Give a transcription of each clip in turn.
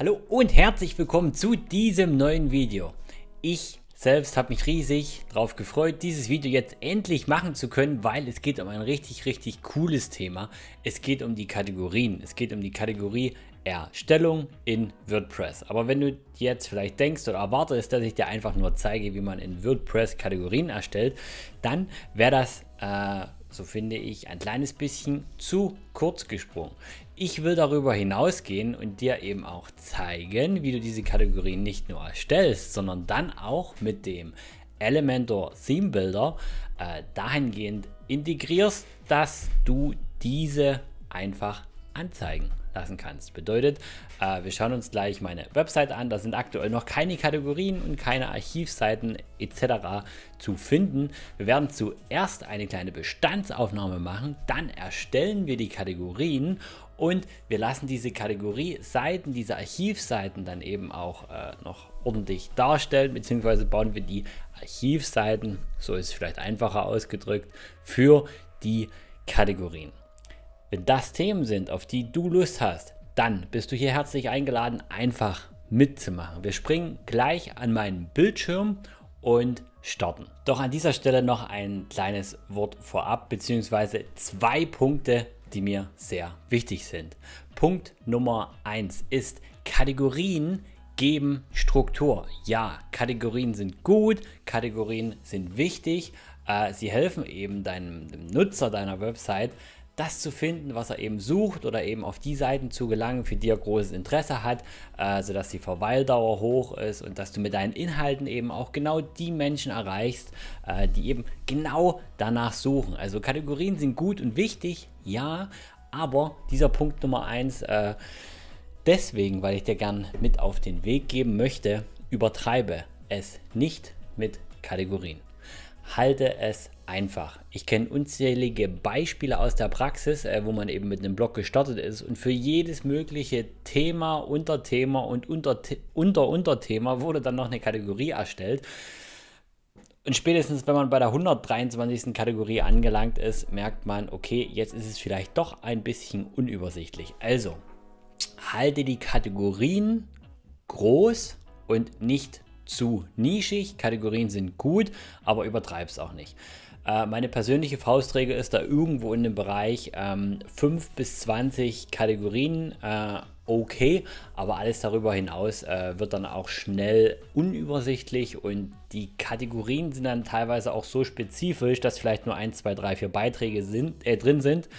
Hallo und herzlich willkommen zu diesem neuen Video. Ich selbst habe mich riesig darauf gefreut, dieses Video jetzt endlich machen zu können, weil es geht um ein richtig, richtig cooles Thema. Es geht um die Kategorien. Es geht um die Kategorie Erstellung in WordPress. Aber wenn du jetzt vielleicht denkst oder erwartest, dass ich dir einfach nur zeige, wie man in WordPress Kategorien erstellt, dann wäre das... Äh, so finde ich, ein kleines bisschen zu kurz gesprungen ich will darüber hinausgehen und dir eben auch zeigen, wie du diese Kategorien nicht nur erstellst, sondern dann auch mit dem Elementor Theme Builder äh, dahingehend integrierst, dass du diese einfach anzeigen lassen kannst. Bedeutet, äh, wir schauen uns gleich meine Website an. Da sind aktuell noch keine Kategorien und keine Archivseiten etc. zu finden. Wir werden zuerst eine kleine Bestandsaufnahme machen, dann erstellen wir die Kategorien und wir lassen diese Kategorie Seiten, diese Archivseiten dann eben auch äh, noch ordentlich darstellen, beziehungsweise bauen wir die Archivseiten, so ist es vielleicht einfacher ausgedrückt, für die Kategorien. Wenn das Themen sind, auf die du Lust hast, dann bist du hier herzlich eingeladen, einfach mitzumachen. Wir springen gleich an meinen Bildschirm und starten. Doch an dieser Stelle noch ein kleines Wort vorab, beziehungsweise zwei Punkte die mir sehr wichtig sind. Punkt Nummer 1 ist, Kategorien geben Struktur. Ja, Kategorien sind gut, Kategorien sind wichtig. Äh, sie helfen eben deinem Nutzer deiner Website das zu finden, was er eben sucht oder eben auf die Seiten zu gelangen, für die er großes Interesse hat, äh, sodass die Verweildauer hoch ist und dass du mit deinen Inhalten eben auch genau die Menschen erreichst, äh, die eben genau danach suchen. Also Kategorien sind gut und wichtig, ja, aber dieser Punkt Nummer 1, äh, deswegen, weil ich dir gern mit auf den Weg geben möchte, übertreibe es nicht mit Kategorien. Halte es einfach. Ich kenne unzählige Beispiele aus der Praxis, äh, wo man eben mit einem Blog gestartet ist und für jedes mögliche Thema, Unterthema und Unter-Unterthema unter wurde dann noch eine Kategorie erstellt. Und spätestens, wenn man bei der 123. Kategorie angelangt ist, merkt man, okay, jetzt ist es vielleicht doch ein bisschen unübersichtlich. Also, halte die Kategorien groß und nicht zu nischig. Kategorien sind gut, aber übertreib es auch nicht. Äh, meine persönliche Faustregel ist da irgendwo in dem Bereich ähm, 5 bis 20 Kategorien äh, okay, aber alles darüber hinaus äh, wird dann auch schnell unübersichtlich und die Kategorien sind dann teilweise auch so spezifisch, dass vielleicht nur 1, 2, 3, 4 Beiträge sind, äh, drin sind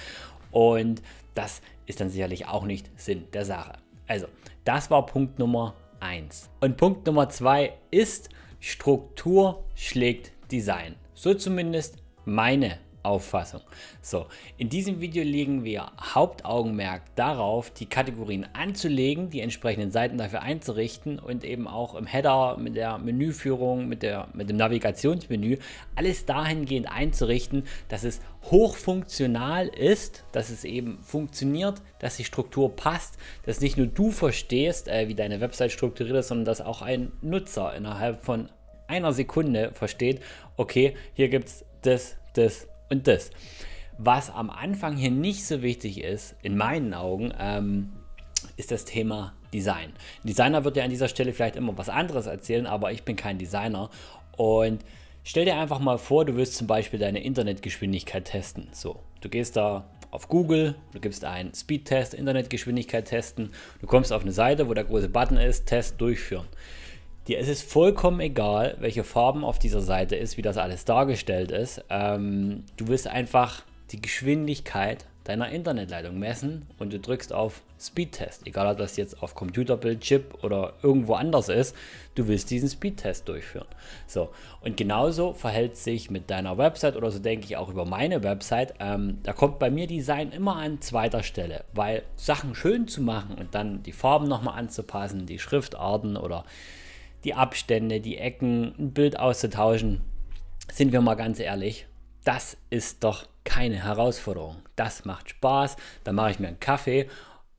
und das ist dann sicherlich auch nicht Sinn der Sache. Also, das war Punkt Nummer 1. Und Punkt Nummer 2 ist, Struktur schlägt Design. So zumindest meine Auffassung. So, in diesem Video legen wir Hauptaugenmerk darauf, die Kategorien anzulegen, die entsprechenden Seiten dafür einzurichten und eben auch im Header mit der Menüführung, mit, der, mit dem Navigationsmenü alles dahingehend einzurichten, dass es hochfunktional ist, dass es eben funktioniert, dass die Struktur passt, dass nicht nur du verstehst, äh, wie deine Website strukturiert ist, sondern dass auch ein Nutzer innerhalb von einer Sekunde versteht, okay, hier gibt es das, das und das. Was am Anfang hier nicht so wichtig ist, in meinen Augen, ähm, ist das Thema Design. Ein Designer wird ja an dieser Stelle vielleicht immer was anderes erzählen, aber ich bin kein Designer und stell dir einfach mal vor, du willst zum Beispiel deine Internetgeschwindigkeit testen. So, du gehst da auf Google, du gibst einen Speedtest, Internetgeschwindigkeit testen, du kommst auf eine Seite, wo der große Button ist, Test durchführen. Dir ist es vollkommen egal, welche Farben auf dieser Seite ist, wie das alles dargestellt ist. Ähm, du willst einfach die Geschwindigkeit deiner Internetleitung messen und du drückst auf Speedtest. Egal, ob das jetzt auf Computerbild, Chip oder irgendwo anders ist, du willst diesen Speedtest durchführen. So, und genauso verhält sich mit deiner Website oder so denke ich auch über meine Website. Ähm, da kommt bei mir Design immer an zweiter Stelle, weil Sachen schön zu machen und dann die Farben nochmal anzupassen, die Schriftarten oder die Abstände, die Ecken, ein Bild auszutauschen. Sind wir mal ganz ehrlich, das ist doch keine Herausforderung. Das macht Spaß. Dann mache ich mir einen Kaffee,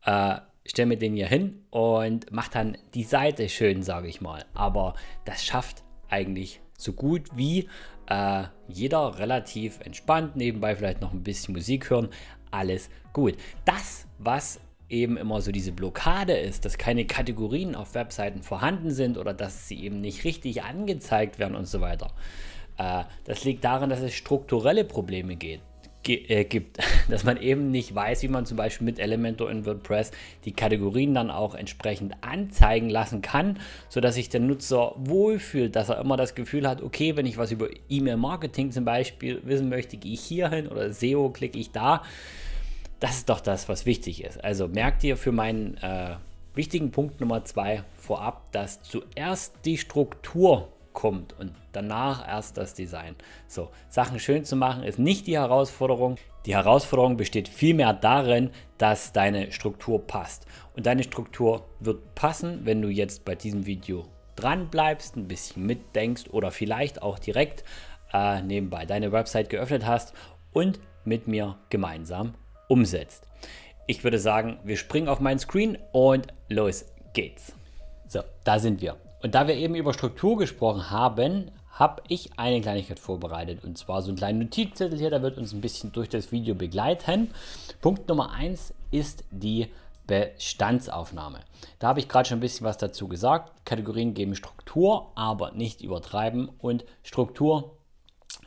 äh, stelle mir den hier hin und mache dann die Seite schön, sage ich mal. Aber das schafft eigentlich so gut wie äh, jeder relativ entspannt, nebenbei vielleicht noch ein bisschen Musik hören. Alles gut. Das, was eben immer so diese Blockade ist, dass keine Kategorien auf Webseiten vorhanden sind oder dass sie eben nicht richtig angezeigt werden und so weiter. Äh, das liegt daran, dass es strukturelle Probleme geht, äh, gibt, dass man eben nicht weiß, wie man zum Beispiel mit Elementor in WordPress die Kategorien dann auch entsprechend anzeigen lassen kann, sodass sich der Nutzer wohlfühlt, dass er immer das Gefühl hat, okay, wenn ich was über E-Mail-Marketing zum Beispiel wissen möchte, gehe ich hier hin oder SEO, klicke ich da. Das ist doch das, was wichtig ist. Also merkt ihr für meinen äh, wichtigen Punkt Nummer zwei vorab, dass zuerst die Struktur kommt und danach erst das Design. So, Sachen schön zu machen ist nicht die Herausforderung. Die Herausforderung besteht vielmehr darin, dass deine Struktur passt. Und deine Struktur wird passen, wenn du jetzt bei diesem Video dran bleibst, ein bisschen mitdenkst oder vielleicht auch direkt äh, nebenbei deine Website geöffnet hast und mit mir gemeinsam umsetzt. Ich würde sagen, wir springen auf meinen Screen und los geht's. So, da sind wir. Und da wir eben über Struktur gesprochen haben, habe ich eine Kleinigkeit vorbereitet und zwar so einen kleinen Notizzettel hier, der wird uns ein bisschen durch das Video begleiten. Punkt Nummer 1 ist die Bestandsaufnahme. Da habe ich gerade schon ein bisschen was dazu gesagt. Kategorien geben Struktur, aber nicht übertreiben und Struktur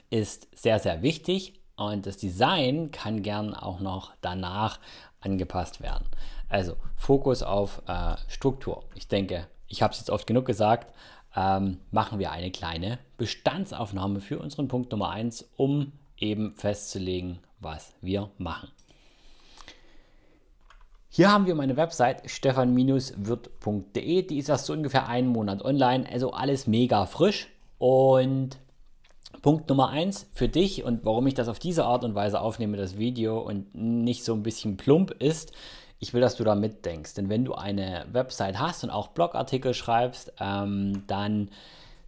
ist sehr, sehr wichtig, und das Design kann gern auch noch danach angepasst werden. Also Fokus auf äh, Struktur. Ich denke, ich habe es jetzt oft genug gesagt, ähm, machen wir eine kleine Bestandsaufnahme für unseren Punkt Nummer 1, um eben festzulegen, was wir machen. Hier haben wir meine Website stefan-wirt.de. Die ist erst so ungefähr einen Monat online, also alles mega frisch. Und Punkt Nummer eins für dich und warum ich das auf diese Art und Weise aufnehme, das Video und nicht so ein bisschen plump ist, ich will, dass du da mitdenkst. Denn wenn du eine Website hast und auch Blogartikel schreibst, ähm, dann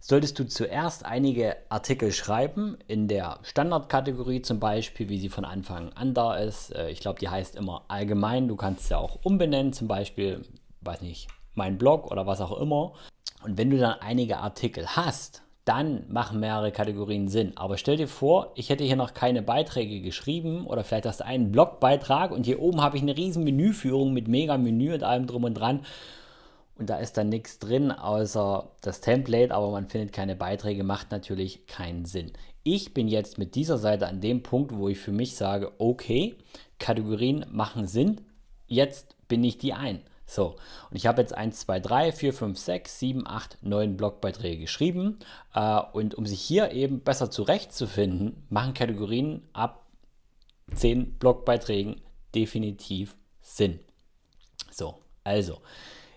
solltest du zuerst einige Artikel schreiben in der Standardkategorie zum Beispiel, wie sie von Anfang an da ist. Äh, ich glaube, die heißt immer allgemein. Du kannst es ja auch umbenennen, zum Beispiel, weiß nicht, mein Blog oder was auch immer. Und wenn du dann einige Artikel hast, dann machen mehrere Kategorien Sinn. Aber stell dir vor, ich hätte hier noch keine Beiträge geschrieben oder vielleicht hast du einen Blogbeitrag und hier oben habe ich eine riesen Menüführung mit mega Menü und allem drum und dran. Und da ist dann nichts drin außer das Template, aber man findet keine Beiträge, macht natürlich keinen Sinn. Ich bin jetzt mit dieser Seite an dem Punkt, wo ich für mich sage, okay, Kategorien machen Sinn, jetzt bin ich die ein. So, und ich habe jetzt 1, 2, 3, 4, 5, 6, 7, 8, 9 Blogbeiträge geschrieben. Äh, und um sich hier eben besser zurechtzufinden, machen Kategorien ab 10 Blogbeiträgen definitiv Sinn. So, also,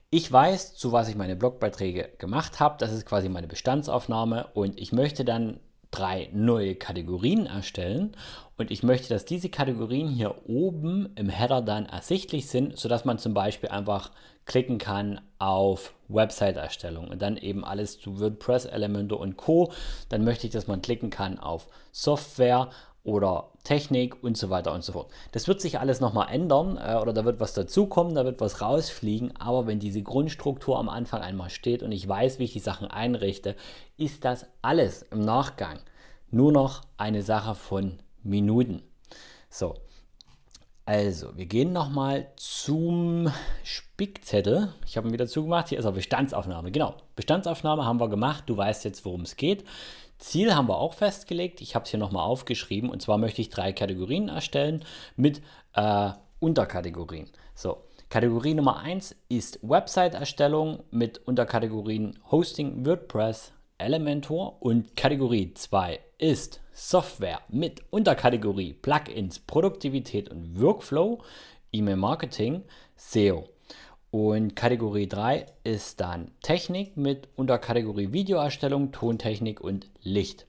ich weiß, zu was ich meine Blogbeiträge gemacht habe. Das ist quasi meine Bestandsaufnahme und ich möchte dann drei neue Kategorien erstellen und ich möchte, dass diese Kategorien hier oben im Header dann ersichtlich sind, sodass man zum Beispiel einfach klicken kann auf Website-Erstellung und dann eben alles zu WordPress-Elemente und Co. Dann möchte ich, dass man klicken kann auf Software, oder Technik und so weiter und so fort. Das wird sich alles nochmal ändern äh, oder da wird was dazukommen, da wird was rausfliegen, aber wenn diese Grundstruktur am Anfang einmal steht und ich weiß, wie ich die Sachen einrichte, ist das alles im Nachgang nur noch eine Sache von Minuten. So, also, wir gehen nochmal zum Spickzettel. Ich habe ihn wieder zugemacht. Hier ist auch Bestandsaufnahme. Genau, Bestandsaufnahme haben wir gemacht. Du weißt jetzt, worum es geht. Ziel haben wir auch festgelegt. Ich habe es hier nochmal aufgeschrieben. Und zwar möchte ich drei Kategorien erstellen mit äh, Unterkategorien. So, Kategorie Nummer 1 ist Website-Erstellung mit Unterkategorien Hosting, WordPress, Elementor. Und Kategorie 2 ist Software mit Unterkategorie Plugins, Produktivität und Workflow, E-Mail-Marketing, SEO. Und Kategorie 3 ist dann Technik mit Unterkategorie Videoerstellung, Tontechnik und Licht.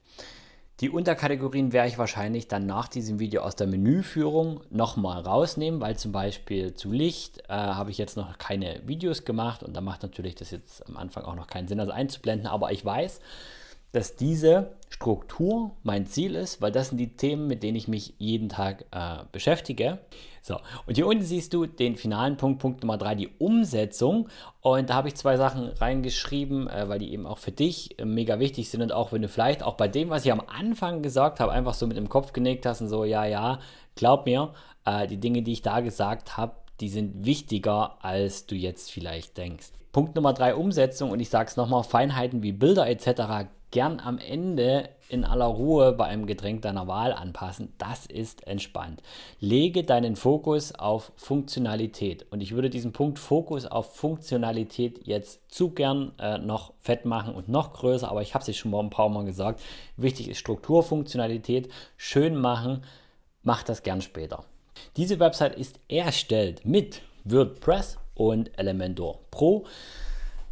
Die Unterkategorien werde ich wahrscheinlich dann nach diesem Video aus der Menüführung nochmal rausnehmen, weil zum Beispiel zu Licht äh, habe ich jetzt noch keine Videos gemacht und da macht natürlich das jetzt am Anfang auch noch keinen Sinn, das einzublenden, aber ich weiß, dass diese Struktur mein Ziel ist, weil das sind die Themen, mit denen ich mich jeden Tag äh, beschäftige. So, und hier unten siehst du den finalen Punkt, Punkt Nummer drei, die Umsetzung. Und da habe ich zwei Sachen reingeschrieben, äh, weil die eben auch für dich äh, mega wichtig sind und auch wenn du vielleicht auch bei dem, was ich am Anfang gesagt habe, einfach so mit dem Kopf genickt hast und so, ja, ja, glaub mir, äh, die Dinge, die ich da gesagt habe, die sind wichtiger, als du jetzt vielleicht denkst. Punkt Nummer drei, Umsetzung. Und ich sage es nochmal, Feinheiten wie Bilder etc gern am Ende in aller Ruhe bei einem Getränk deiner Wahl anpassen. Das ist entspannt. Lege deinen Fokus auf Funktionalität. Und ich würde diesen Punkt Fokus auf Funktionalität jetzt zu gern äh, noch fett machen und noch größer, aber ich habe es ja schon mal ein paar Mal gesagt. Wichtig ist Struktur, Funktionalität, schön machen. Mach das gern später. Diese Website ist erstellt mit WordPress und Elementor Pro.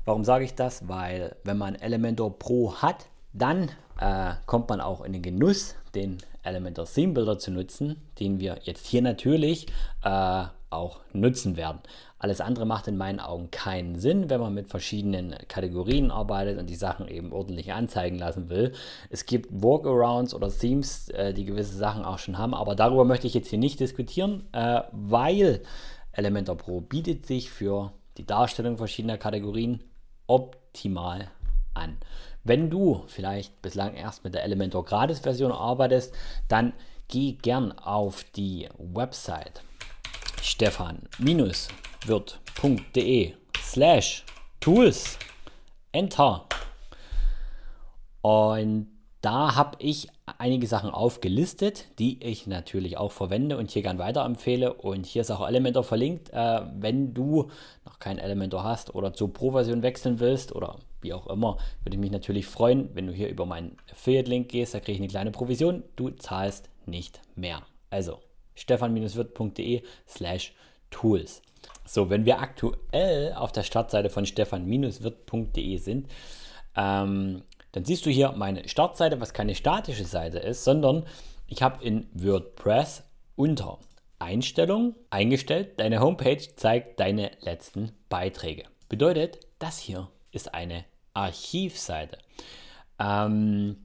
Warum sage ich das? Weil wenn man Elementor Pro hat, dann äh, kommt man auch in den Genuss, den Elementor Theme Builder zu nutzen, den wir jetzt hier natürlich äh, auch nutzen werden. Alles andere macht in meinen Augen keinen Sinn, wenn man mit verschiedenen Kategorien arbeitet und die Sachen eben ordentlich anzeigen lassen will. Es gibt Workarounds oder Themes, äh, die gewisse Sachen auch schon haben, aber darüber möchte ich jetzt hier nicht diskutieren, äh, weil Elementor Pro bietet sich für die Darstellung verschiedener Kategorien optimal an. Wenn du vielleicht bislang erst mit der Elementor Gratis Version arbeitest, dann geh gern auf die Website stefan-wirt.de slash tools enter und da habe ich einige Sachen aufgelistet, die ich natürlich auch verwende und hier gern weiterempfehle. Und hier ist auch Elementor verlinkt. Äh, wenn du noch kein Elementor hast oder zur Pro-Version wechseln willst oder wie auch immer, würde ich mich natürlich freuen, wenn du hier über meinen Affiliate-Link gehst. Da kriege ich eine kleine Provision. Du zahlst nicht mehr. Also stefan-wirt.de slash tools. So, wenn wir aktuell auf der Startseite von stefan-wirt.de sind, ähm, dann siehst du hier meine Startseite, was keine statische Seite ist, sondern ich habe in WordPress unter Einstellung eingestellt, deine Homepage zeigt deine letzten Beiträge. Bedeutet, das hier ist eine Archivseite. Ähm,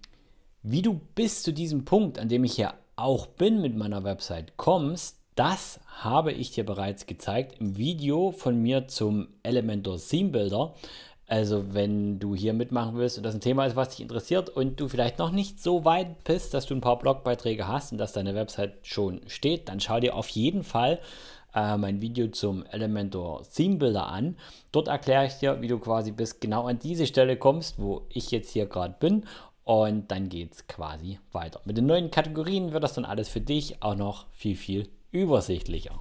wie du bis zu diesem Punkt, an dem ich hier auch bin mit meiner Website, kommst, das habe ich dir bereits gezeigt im Video von mir zum Elementor Theme Builder. Also, wenn du hier mitmachen willst und das ein Thema ist, was dich interessiert und du vielleicht noch nicht so weit bist, dass du ein paar Blogbeiträge hast und dass deine Website schon steht, dann schau dir auf jeden Fall äh, mein Video zum Elementor Theme Builder an. Dort erkläre ich dir, wie du quasi bis genau an diese Stelle kommst, wo ich jetzt hier gerade bin. Und dann geht es quasi weiter. Mit den neuen Kategorien wird das dann alles für dich auch noch viel, viel übersichtlicher.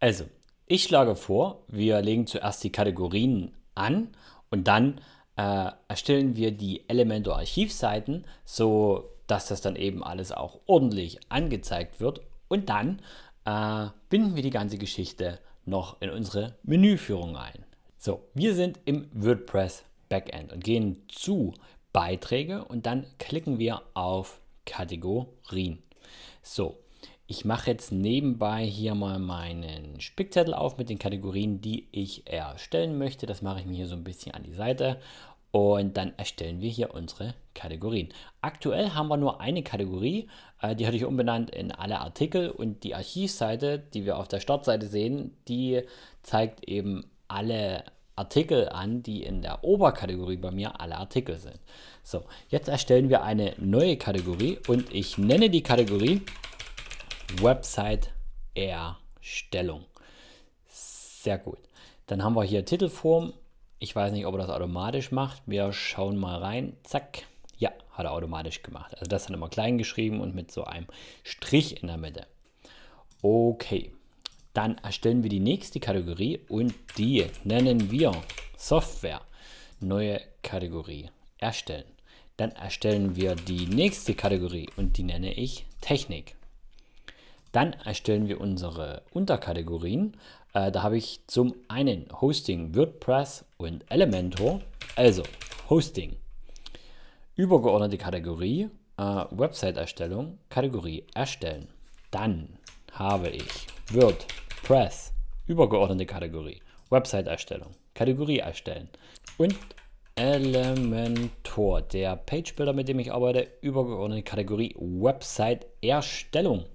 Also, ich schlage vor, wir legen zuerst die Kategorien an und dann äh, erstellen wir die Elementor Archivseiten, so dass das dann eben alles auch ordentlich angezeigt wird. Und dann äh, binden wir die ganze Geschichte noch in unsere Menüführung ein. So, wir sind im WordPress Backend und gehen zu Beiträge und dann klicken wir auf Kategorien. So, ich mache jetzt nebenbei hier mal meinen Spickzettel auf mit den Kategorien, die ich erstellen möchte. Das mache ich mir hier so ein bisschen an die Seite und dann erstellen wir hier unsere Kategorien. Aktuell haben wir nur eine Kategorie, äh, die hatte ich umbenannt in alle Artikel und die Archivseite, die wir auf der Startseite sehen, die zeigt eben alle Artikel an, die in der Oberkategorie bei mir alle Artikel sind. So, jetzt erstellen wir eine neue Kategorie und ich nenne die Kategorie Website-Erstellung. Sehr gut. Dann haben wir hier Titelform. Ich weiß nicht, ob er das automatisch macht. Wir schauen mal rein. Zack. Ja, hat er automatisch gemacht. Also das dann immer klein geschrieben und mit so einem Strich in der Mitte. Okay. Dann erstellen wir die nächste Kategorie und die nennen wir Software. Neue Kategorie. Erstellen. Dann erstellen wir die nächste Kategorie und die nenne ich Technik. Dann erstellen wir unsere Unterkategorien. Äh, da habe ich zum einen Hosting WordPress und Elementor. Also Hosting. Übergeordnete Kategorie, äh, Website-Erstellung, Kategorie Erstellen. Dann habe ich WordPress, übergeordnete Kategorie, Website-Erstellung, Kategorie Erstellen und Elementor, der Page Builder, mit dem ich arbeite, übergeordnete Kategorie Website Erstellung.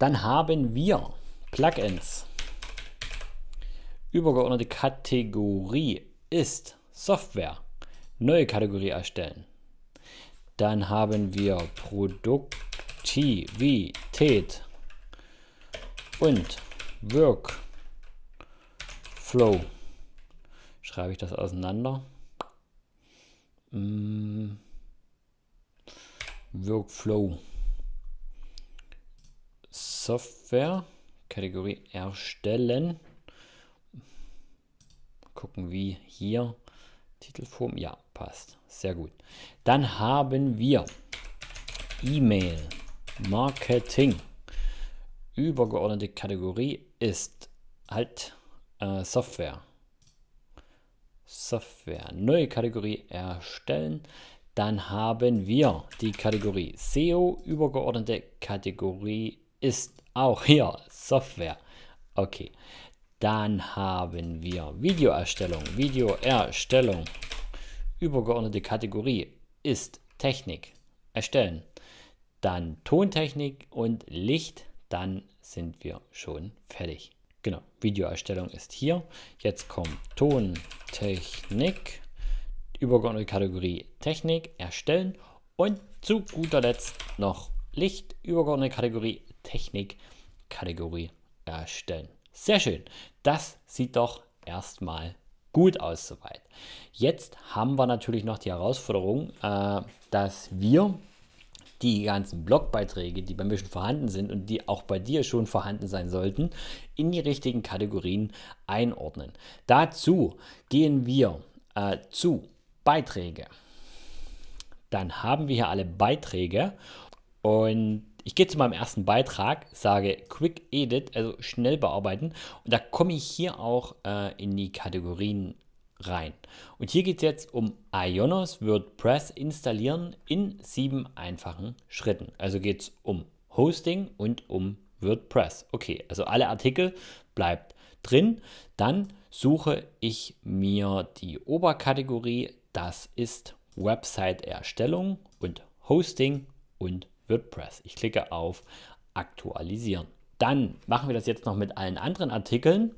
Dann haben wir Plugins. Übergeordnete Kategorie ist Software. Neue Kategorie erstellen. Dann haben wir Produktivität und Workflow. Schreibe ich das auseinander? Mm. Workflow. Software, Kategorie erstellen. Gucken, wie hier Titelform, ja, passt. Sehr gut. Dann haben wir E-Mail, Marketing. Übergeordnete Kategorie ist halt äh, Software. Software. Neue Kategorie erstellen. Dann haben wir die Kategorie SEO, übergeordnete Kategorie ist auch hier Software. Okay, dann haben wir Videoerstellung. Videoerstellung. Übergeordnete Kategorie ist Technik. Erstellen. Dann Tontechnik und Licht. Dann sind wir schon fertig. Genau, Videoerstellung ist hier. Jetzt kommt Tontechnik. Übergeordnete Kategorie Technik. Erstellen. Und zu guter Letzt noch Licht. Übergeordnete Kategorie Technikkategorie erstellen. Sehr schön. Das sieht doch erstmal gut aus soweit. Jetzt haben wir natürlich noch die Herausforderung, äh, dass wir die ganzen Blogbeiträge, die bei mir schon vorhanden sind und die auch bei dir schon vorhanden sein sollten, in die richtigen Kategorien einordnen. Dazu gehen wir äh, zu Beiträge. Dann haben wir hier alle Beiträge und ich gehe zu meinem ersten Beitrag, sage Quick Edit, also schnell bearbeiten. Und da komme ich hier auch äh, in die Kategorien rein. Und hier geht es jetzt um Ionos WordPress installieren in sieben einfachen Schritten. Also geht es um Hosting und um WordPress. Okay, also alle Artikel bleibt drin. Dann suche ich mir die Oberkategorie. Das ist Website-Erstellung und Hosting und WordPress. Ich klicke auf Aktualisieren. Dann machen wir das jetzt noch mit allen anderen Artikeln.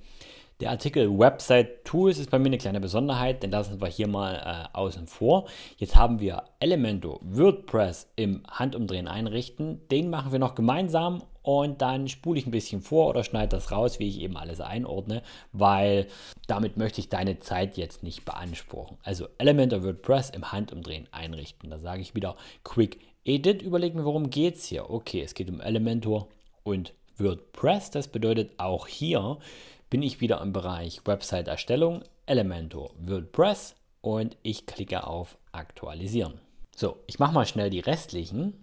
Der Artikel Website Tools ist bei mir eine kleine Besonderheit, den lassen wir hier mal äh, außen vor. Jetzt haben wir Elementor WordPress im Handumdrehen einrichten. Den machen wir noch gemeinsam und dann spule ich ein bisschen vor oder schneide das raus, wie ich eben alles einordne, weil damit möchte ich deine Zeit jetzt nicht beanspruchen. Also Elementor WordPress im Handumdrehen einrichten. Da sage ich wieder Quick Edit überlegen, worum geht es hier? Okay, es geht um Elementor und WordPress. Das bedeutet, auch hier bin ich wieder im Bereich Website-Erstellung, Elementor, WordPress und ich klicke auf Aktualisieren. So, ich mache mal schnell die restlichen.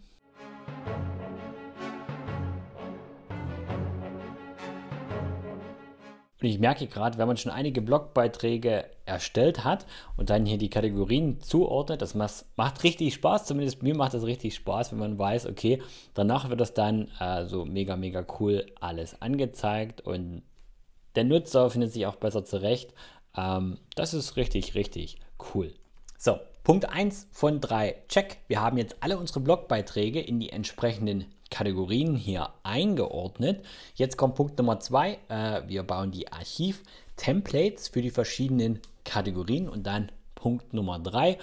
Und ich merke gerade, wenn man schon einige Blogbeiträge erstellt hat und dann hier die Kategorien zuordnet, das macht richtig Spaß, zumindest mir macht das richtig Spaß, wenn man weiß, okay, danach wird das dann äh, so mega, mega cool alles angezeigt und der Nutzer findet sich auch besser zurecht. Ähm, das ist richtig, richtig cool. So, Punkt 1 von 3, check. Wir haben jetzt alle unsere Blogbeiträge in die entsprechenden Kategorien hier eingeordnet. Jetzt kommt Punkt Nummer zwei. Äh, wir bauen die Archiv-Templates für die verschiedenen Kategorien und dann Punkt Nummer drei.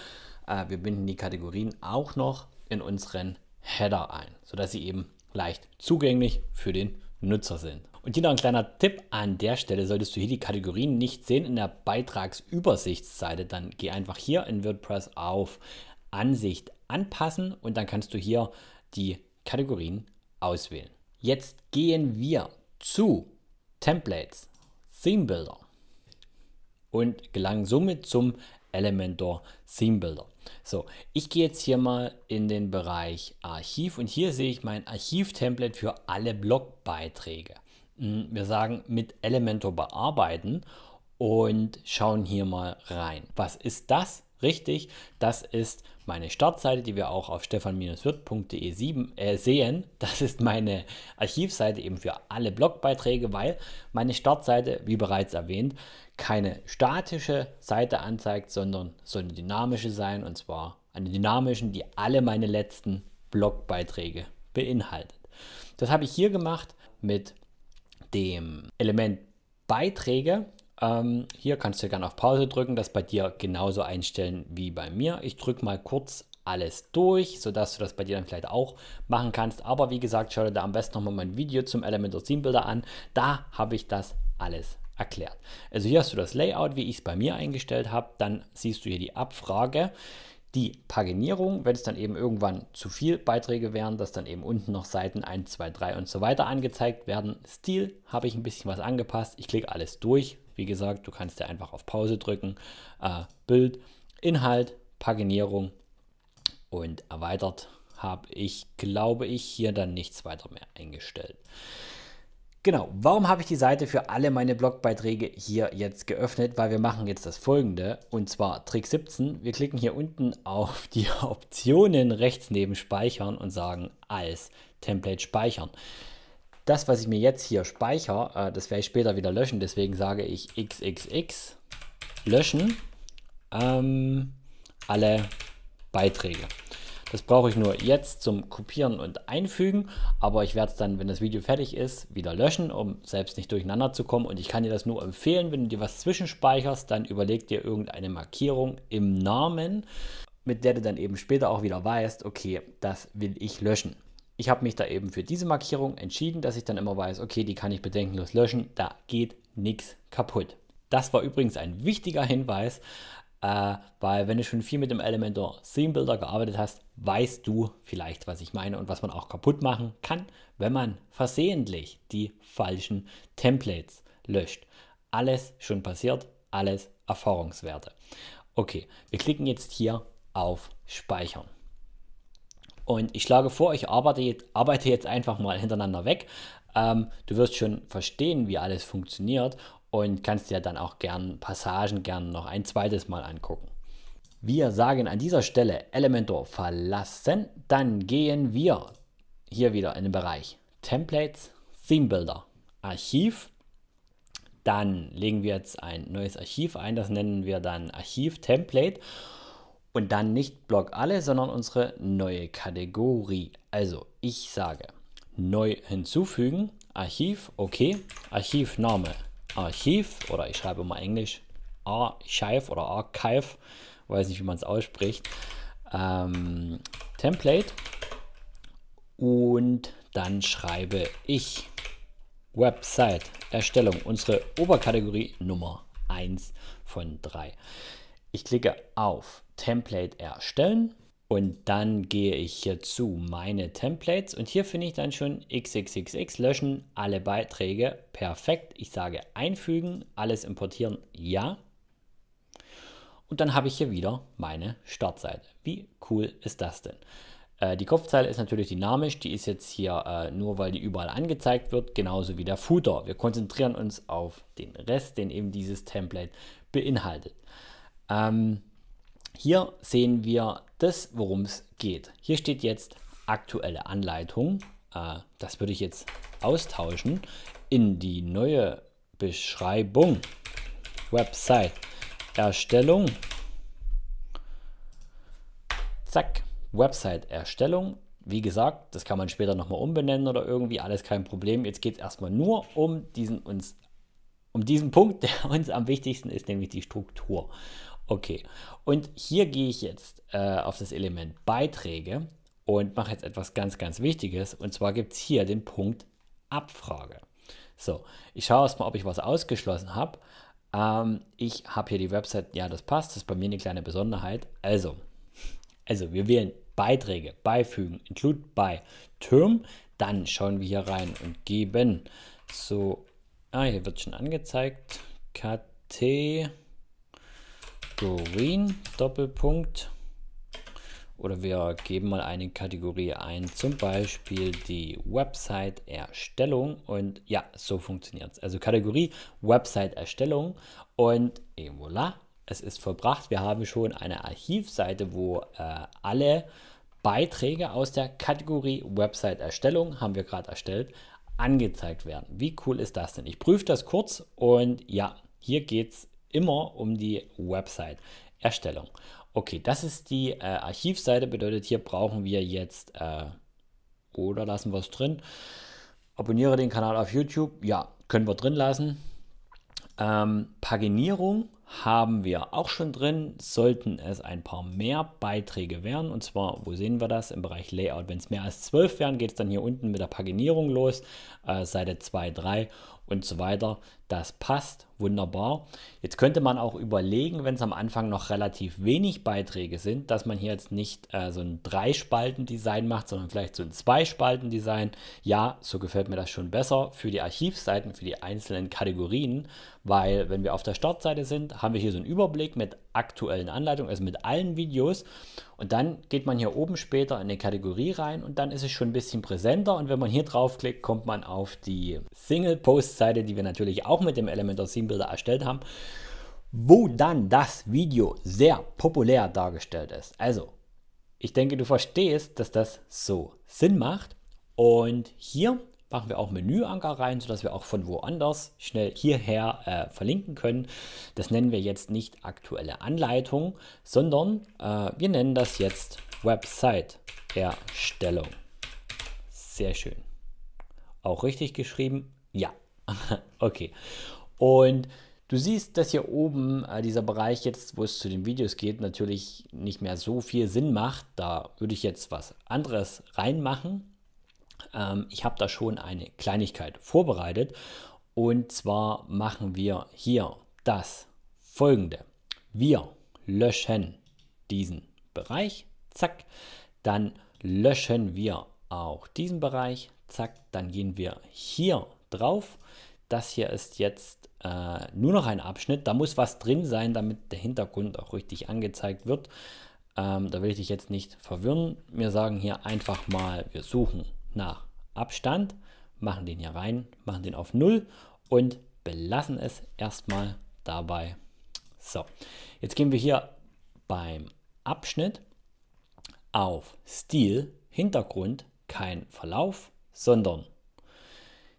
Äh, wir binden die Kategorien auch noch in unseren Header ein, sodass sie eben leicht zugänglich für den Nutzer sind. Und hier noch ein kleiner Tipp an der Stelle, solltest du hier die Kategorien nicht sehen in der Beitragsübersichtsseite, dann geh einfach hier in WordPress auf Ansicht anpassen und dann kannst du hier die Kategorien auswählen. Jetzt gehen wir zu Templates, Theme Builder und gelangen somit zum Elementor Theme Builder. So, ich gehe jetzt hier mal in den Bereich Archiv und hier sehe ich mein Archiv-Template für alle Blogbeiträge. Hm, wir sagen mit Elementor bearbeiten und schauen hier mal rein. Was ist das? richtig. Das ist meine Startseite, die wir auch auf stefan-wirt.de äh, sehen. Das ist meine Archivseite eben für alle Blogbeiträge, weil meine Startseite, wie bereits erwähnt, keine statische Seite anzeigt, sondern soll eine dynamische sein und zwar eine dynamische, die alle meine letzten Blogbeiträge beinhaltet. Das habe ich hier gemacht mit dem Element Beiträge ähm, hier kannst du gerne auf Pause drücken, das bei dir genauso einstellen wie bei mir. Ich drücke mal kurz alles durch, sodass du das bei dir dann vielleicht auch machen kannst. Aber wie gesagt, schau dir da am besten nochmal mein Video zum Elementor 7 Builder an. Da habe ich das alles erklärt. Also hier hast du das Layout, wie ich es bei mir eingestellt habe. Dann siehst du hier die Abfrage die Paginierung, wenn es dann eben irgendwann zu viel Beiträge wären, dass dann eben unten noch Seiten 1, 2, 3 und so weiter angezeigt werden. Stil habe ich ein bisschen was angepasst. Ich klicke alles durch, wie gesagt, du kannst ja einfach auf Pause drücken, äh, Bild, Inhalt, Paginierung und erweitert habe ich, glaube ich, hier dann nichts weiter mehr eingestellt. Genau, warum habe ich die Seite für alle meine Blogbeiträge hier jetzt geöffnet? Weil wir machen jetzt das folgende und zwar Trick 17. Wir klicken hier unten auf die Optionen rechts neben Speichern und sagen als Template speichern. Das, was ich mir jetzt hier speichere, äh, das werde ich später wieder löschen. Deswegen sage ich xxx löschen ähm, alle Beiträge. Das brauche ich nur jetzt zum Kopieren und Einfügen, aber ich werde es dann, wenn das Video fertig ist, wieder löschen, um selbst nicht durcheinander zu kommen. Und ich kann dir das nur empfehlen, wenn du dir was zwischenspeicherst, dann überleg dir irgendeine Markierung im Namen, mit der du dann eben später auch wieder weißt, okay, das will ich löschen ich habe mich da eben für diese Markierung entschieden, dass ich dann immer weiß, okay, die kann ich bedenkenlos löschen, da geht nichts kaputt. Das war übrigens ein wichtiger Hinweis, äh, weil wenn du schon viel mit dem Elementor Theme Builder gearbeitet hast, weißt du vielleicht, was ich meine und was man auch kaputt machen kann, wenn man versehentlich die falschen Templates löscht. Alles schon passiert, alles Erfahrungswerte. Okay, wir klicken jetzt hier auf Speichern. Und ich schlage vor, ich arbeite, arbeite jetzt einfach mal hintereinander weg. Ähm, du wirst schon verstehen, wie alles funktioniert und kannst dir dann auch gern Passagen gern noch ein zweites Mal angucken. Wir sagen an dieser Stelle Elementor verlassen, dann gehen wir hier wieder in den Bereich Templates, Theme Builder, Archiv. Dann legen wir jetzt ein neues Archiv ein, das nennen wir dann Archiv Template und dann nicht Block alle, sondern unsere neue Kategorie. Also ich sage neu hinzufügen, Archiv, okay, Archivname, Archiv oder ich schreibe mal Englisch Archive oder Archive, weiß nicht, wie man es ausspricht, ähm, Template und dann schreibe ich Website Erstellung, unsere Oberkategorie Nummer 1 von 3. Ich klicke auf Template erstellen. Und dann gehe ich hier zu meine Templates und hier finde ich dann schon xxxx löschen alle Beiträge. Perfekt. Ich sage einfügen, alles importieren, ja. Und dann habe ich hier wieder meine Startseite. Wie cool ist das denn? Äh, die Kopfzeile ist natürlich dynamisch, die ist jetzt hier äh, nur, weil die überall angezeigt wird, genauso wie der Footer. Wir konzentrieren uns auf den Rest, den eben dieses Template beinhaltet. Ähm, hier sehen wir das, worum es geht. Hier steht jetzt aktuelle Anleitung. Äh, das würde ich jetzt austauschen in die neue Beschreibung. Website Erstellung. Zack, Website Erstellung. Wie gesagt, das kann man später nochmal umbenennen oder irgendwie, alles kein Problem. Jetzt geht es erstmal nur um diesen uns um diesen Punkt, der uns am wichtigsten ist, nämlich die Struktur. Okay, und hier gehe ich jetzt äh, auf das Element Beiträge und mache jetzt etwas ganz, ganz Wichtiges. Und zwar gibt es hier den Punkt Abfrage. So, ich schaue erstmal, ob ich was ausgeschlossen habe. Ähm, ich habe hier die Website, ja, das passt, das ist bei mir eine kleine Besonderheit. Also, also wir wählen Beiträge, beifügen, include by term. Dann schauen wir hier rein und geben so, ah, hier wird schon angezeigt, KT Kategorien, Doppelpunkt. Oder wir geben mal eine Kategorie ein, zum Beispiel die Website-Erstellung. Und ja, so funktioniert es. Also Kategorie Website-Erstellung. Und et voilà, es ist vollbracht. Wir haben schon eine Archivseite, wo äh, alle Beiträge aus der Kategorie Website-Erstellung, haben wir gerade erstellt, angezeigt werden. Wie cool ist das denn? Ich prüfe das kurz und ja, hier geht es immer um die Website-Erstellung. Okay, das ist die äh, Archivseite, bedeutet hier brauchen wir jetzt äh, oder lassen wir es drin. Abonniere den Kanal auf YouTube, ja, können wir drin lassen. Ähm, Paginierung haben wir auch schon drin, sollten es ein paar mehr Beiträge werden. Und zwar, wo sehen wir das? Im Bereich Layout. Wenn es mehr als 12 wären, geht es dann hier unten mit der Paginierung los, äh, Seite 2, 3 und so weiter. Das passt wunderbar. Jetzt könnte man auch überlegen, wenn es am Anfang noch relativ wenig Beiträge sind, dass man hier jetzt nicht äh, so ein Drei-Spalten-Design macht, sondern vielleicht so ein Zwei-Spalten-Design. Ja, so gefällt mir das schon besser für die Archivseiten, für die einzelnen Kategorien, weil wenn wir auf der Startseite sind, haben wir hier so einen Überblick mit aktuellen Anleitungen, also mit allen Videos. Und dann geht man hier oben später in eine Kategorie rein und dann ist es schon ein bisschen präsenter. Und wenn man hier draufklickt, kommt man auf die Single-Post-Seite, die wir natürlich auch auch mit dem Elementor 7 Bilder erstellt haben, wo dann das Video sehr populär dargestellt ist. Also, ich denke, du verstehst, dass das so Sinn macht. Und hier machen wir auch Menüanker rein, sodass wir auch von woanders schnell hierher äh, verlinken können. Das nennen wir jetzt nicht aktuelle Anleitung, sondern äh, wir nennen das jetzt Website-Erstellung. Sehr schön. Auch richtig geschrieben? Ja. okay. Und du siehst, dass hier oben äh, dieser Bereich jetzt, wo es zu den Videos geht, natürlich nicht mehr so viel Sinn macht. Da würde ich jetzt was anderes reinmachen. Ähm, ich habe da schon eine Kleinigkeit vorbereitet. Und zwar machen wir hier das folgende. Wir löschen diesen Bereich, zack. Dann löschen wir auch diesen Bereich, zack. Dann gehen wir hier drauf. Das hier ist jetzt äh, nur noch ein Abschnitt. Da muss was drin sein, damit der Hintergrund auch richtig angezeigt wird. Ähm, da will ich dich jetzt nicht verwirren. Wir sagen hier einfach mal, wir suchen nach Abstand, machen den hier rein, machen den auf 0 und belassen es erstmal dabei. So, jetzt gehen wir hier beim Abschnitt auf Stil, Hintergrund, kein Verlauf, sondern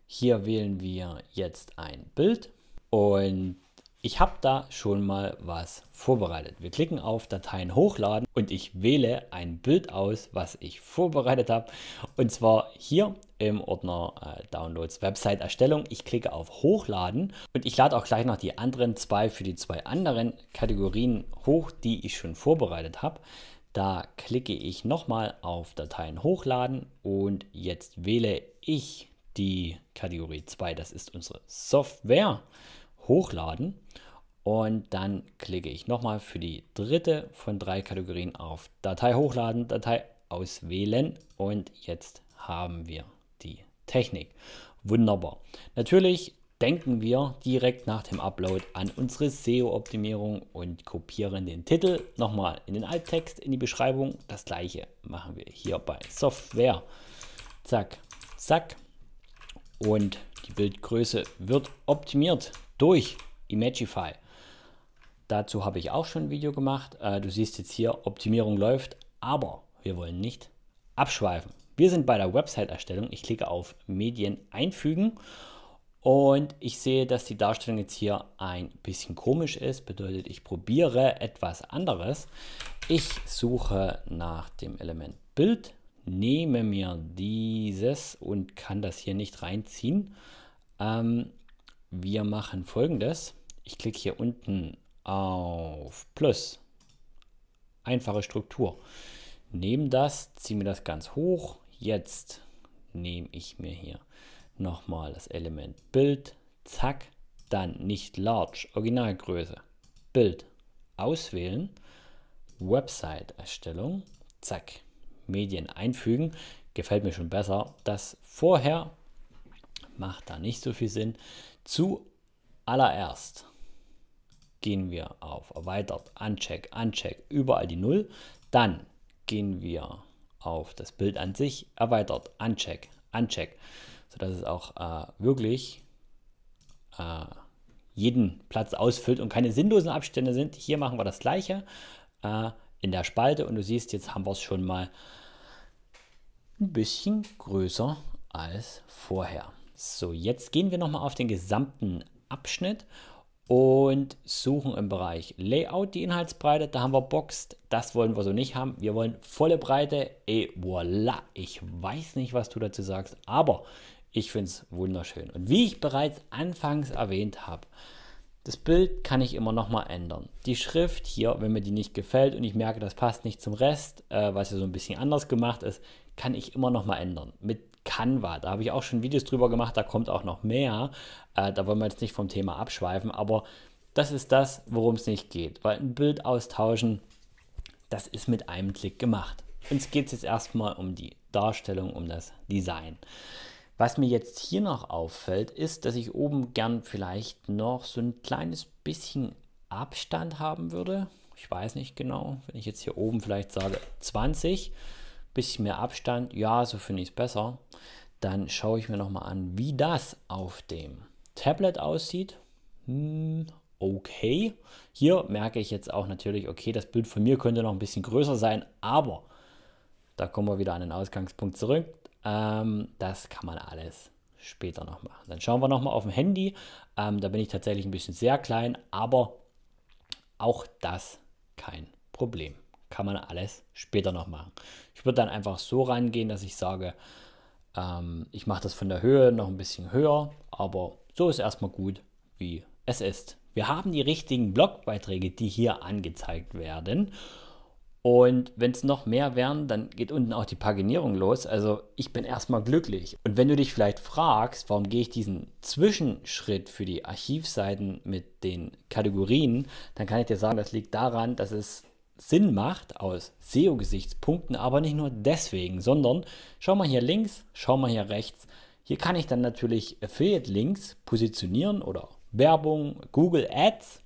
hier wählen wir jetzt ein Bild und ich habe da schon mal was vorbereitet. Wir klicken auf Dateien hochladen und ich wähle ein Bild aus, was ich vorbereitet habe. Und zwar hier im Ordner äh, Downloads Website Erstellung. Ich klicke auf Hochladen und ich lade auch gleich noch die anderen zwei für die zwei anderen Kategorien hoch, die ich schon vorbereitet habe. Da klicke ich nochmal auf Dateien hochladen und jetzt wähle ich die Kategorie 2, das ist unsere Software, hochladen. Und dann klicke ich nochmal für die dritte von drei Kategorien auf Datei hochladen, Datei auswählen. Und jetzt haben wir die Technik. Wunderbar. Natürlich denken wir direkt nach dem Upload an unsere SEO-Optimierung und kopieren den Titel nochmal in den Alttext, in die Beschreibung. Das gleiche machen wir hier bei Software. Zack, zack. Und die Bildgröße wird optimiert durch Imagify. Dazu habe ich auch schon ein Video gemacht. Äh, du siehst jetzt hier, Optimierung läuft, aber wir wollen nicht abschweifen. Wir sind bei der Website-Erstellung. Ich klicke auf Medien einfügen und ich sehe, dass die Darstellung jetzt hier ein bisschen komisch ist. Bedeutet, ich probiere etwas anderes. Ich suche nach dem Element Bild nehme mir dieses und kann das hier nicht reinziehen. Ähm, wir machen folgendes. Ich klicke hier unten auf Plus. Einfache Struktur. Nehme das, ziehe mir das ganz hoch. Jetzt nehme ich mir hier nochmal das Element Bild. Zack. Dann nicht Large, Originalgröße. Bild auswählen. Website-Erstellung. Zack. Medien einfügen. Gefällt mir schon besser. Das vorher macht da nicht so viel Sinn. Zuallererst gehen wir auf erweitert, uncheck, uncheck, überall die 0. Dann gehen wir auf das Bild an sich, erweitert, uncheck, uncheck, sodass es auch äh, wirklich äh, jeden Platz ausfüllt und keine sinnlosen Abstände sind. Hier machen wir das gleiche. Äh, in der Spalte und du siehst, jetzt haben wir es schon mal ein bisschen größer als vorher. So, jetzt gehen wir nochmal auf den gesamten Abschnitt und suchen im Bereich Layout die Inhaltsbreite. Da haben wir Boxed. Das wollen wir so nicht haben. Wir wollen volle Breite. Et voilà. Ich weiß nicht, was du dazu sagst, aber ich finde es wunderschön. Und wie ich bereits anfangs erwähnt habe, das Bild kann ich immer noch mal ändern. Die Schrift hier, wenn mir die nicht gefällt und ich merke, das passt nicht zum Rest, äh, weil ja so ein bisschen anders gemacht ist, kann ich immer noch mal ändern. Mit Canva, da habe ich auch schon Videos drüber gemacht, da kommt auch noch mehr. Äh, da wollen wir jetzt nicht vom Thema abschweifen, aber das ist das, worum es nicht geht. Weil ein Bild austauschen, das ist mit einem Klick gemacht. Uns geht es jetzt erstmal um die Darstellung, um das Design. Was mir jetzt hier noch auffällt, ist, dass ich oben gern vielleicht noch so ein kleines bisschen Abstand haben würde. Ich weiß nicht genau, wenn ich jetzt hier oben vielleicht sage 20, bisschen mehr Abstand, ja, so finde ich es besser. Dann schaue ich mir nochmal an, wie das auf dem Tablet aussieht. Hm, okay. Hier merke ich jetzt auch natürlich, okay, das Bild von mir könnte noch ein bisschen größer sein, aber da kommen wir wieder an den Ausgangspunkt zurück. Ähm, das kann man alles später noch machen. Dann schauen wir noch mal auf dem Handy. Ähm, da bin ich tatsächlich ein bisschen sehr klein, aber auch das kein Problem. Kann man alles später noch machen. Ich würde dann einfach so rangehen, dass ich sage, ähm, ich mache das von der Höhe noch ein bisschen höher, aber so ist erstmal gut, wie es ist. Wir haben die richtigen Blogbeiträge, die hier angezeigt werden. Und wenn es noch mehr wären, dann geht unten auch die Paginierung los. Also ich bin erstmal glücklich. Und wenn du dich vielleicht fragst, warum gehe ich diesen Zwischenschritt für die Archivseiten mit den Kategorien, dann kann ich dir sagen, das liegt daran, dass es Sinn macht aus SEO-Gesichtspunkten, aber nicht nur deswegen, sondern schau mal hier links, schau mal hier rechts. Hier kann ich dann natürlich Affiliate-Links positionieren oder Werbung, Google Ads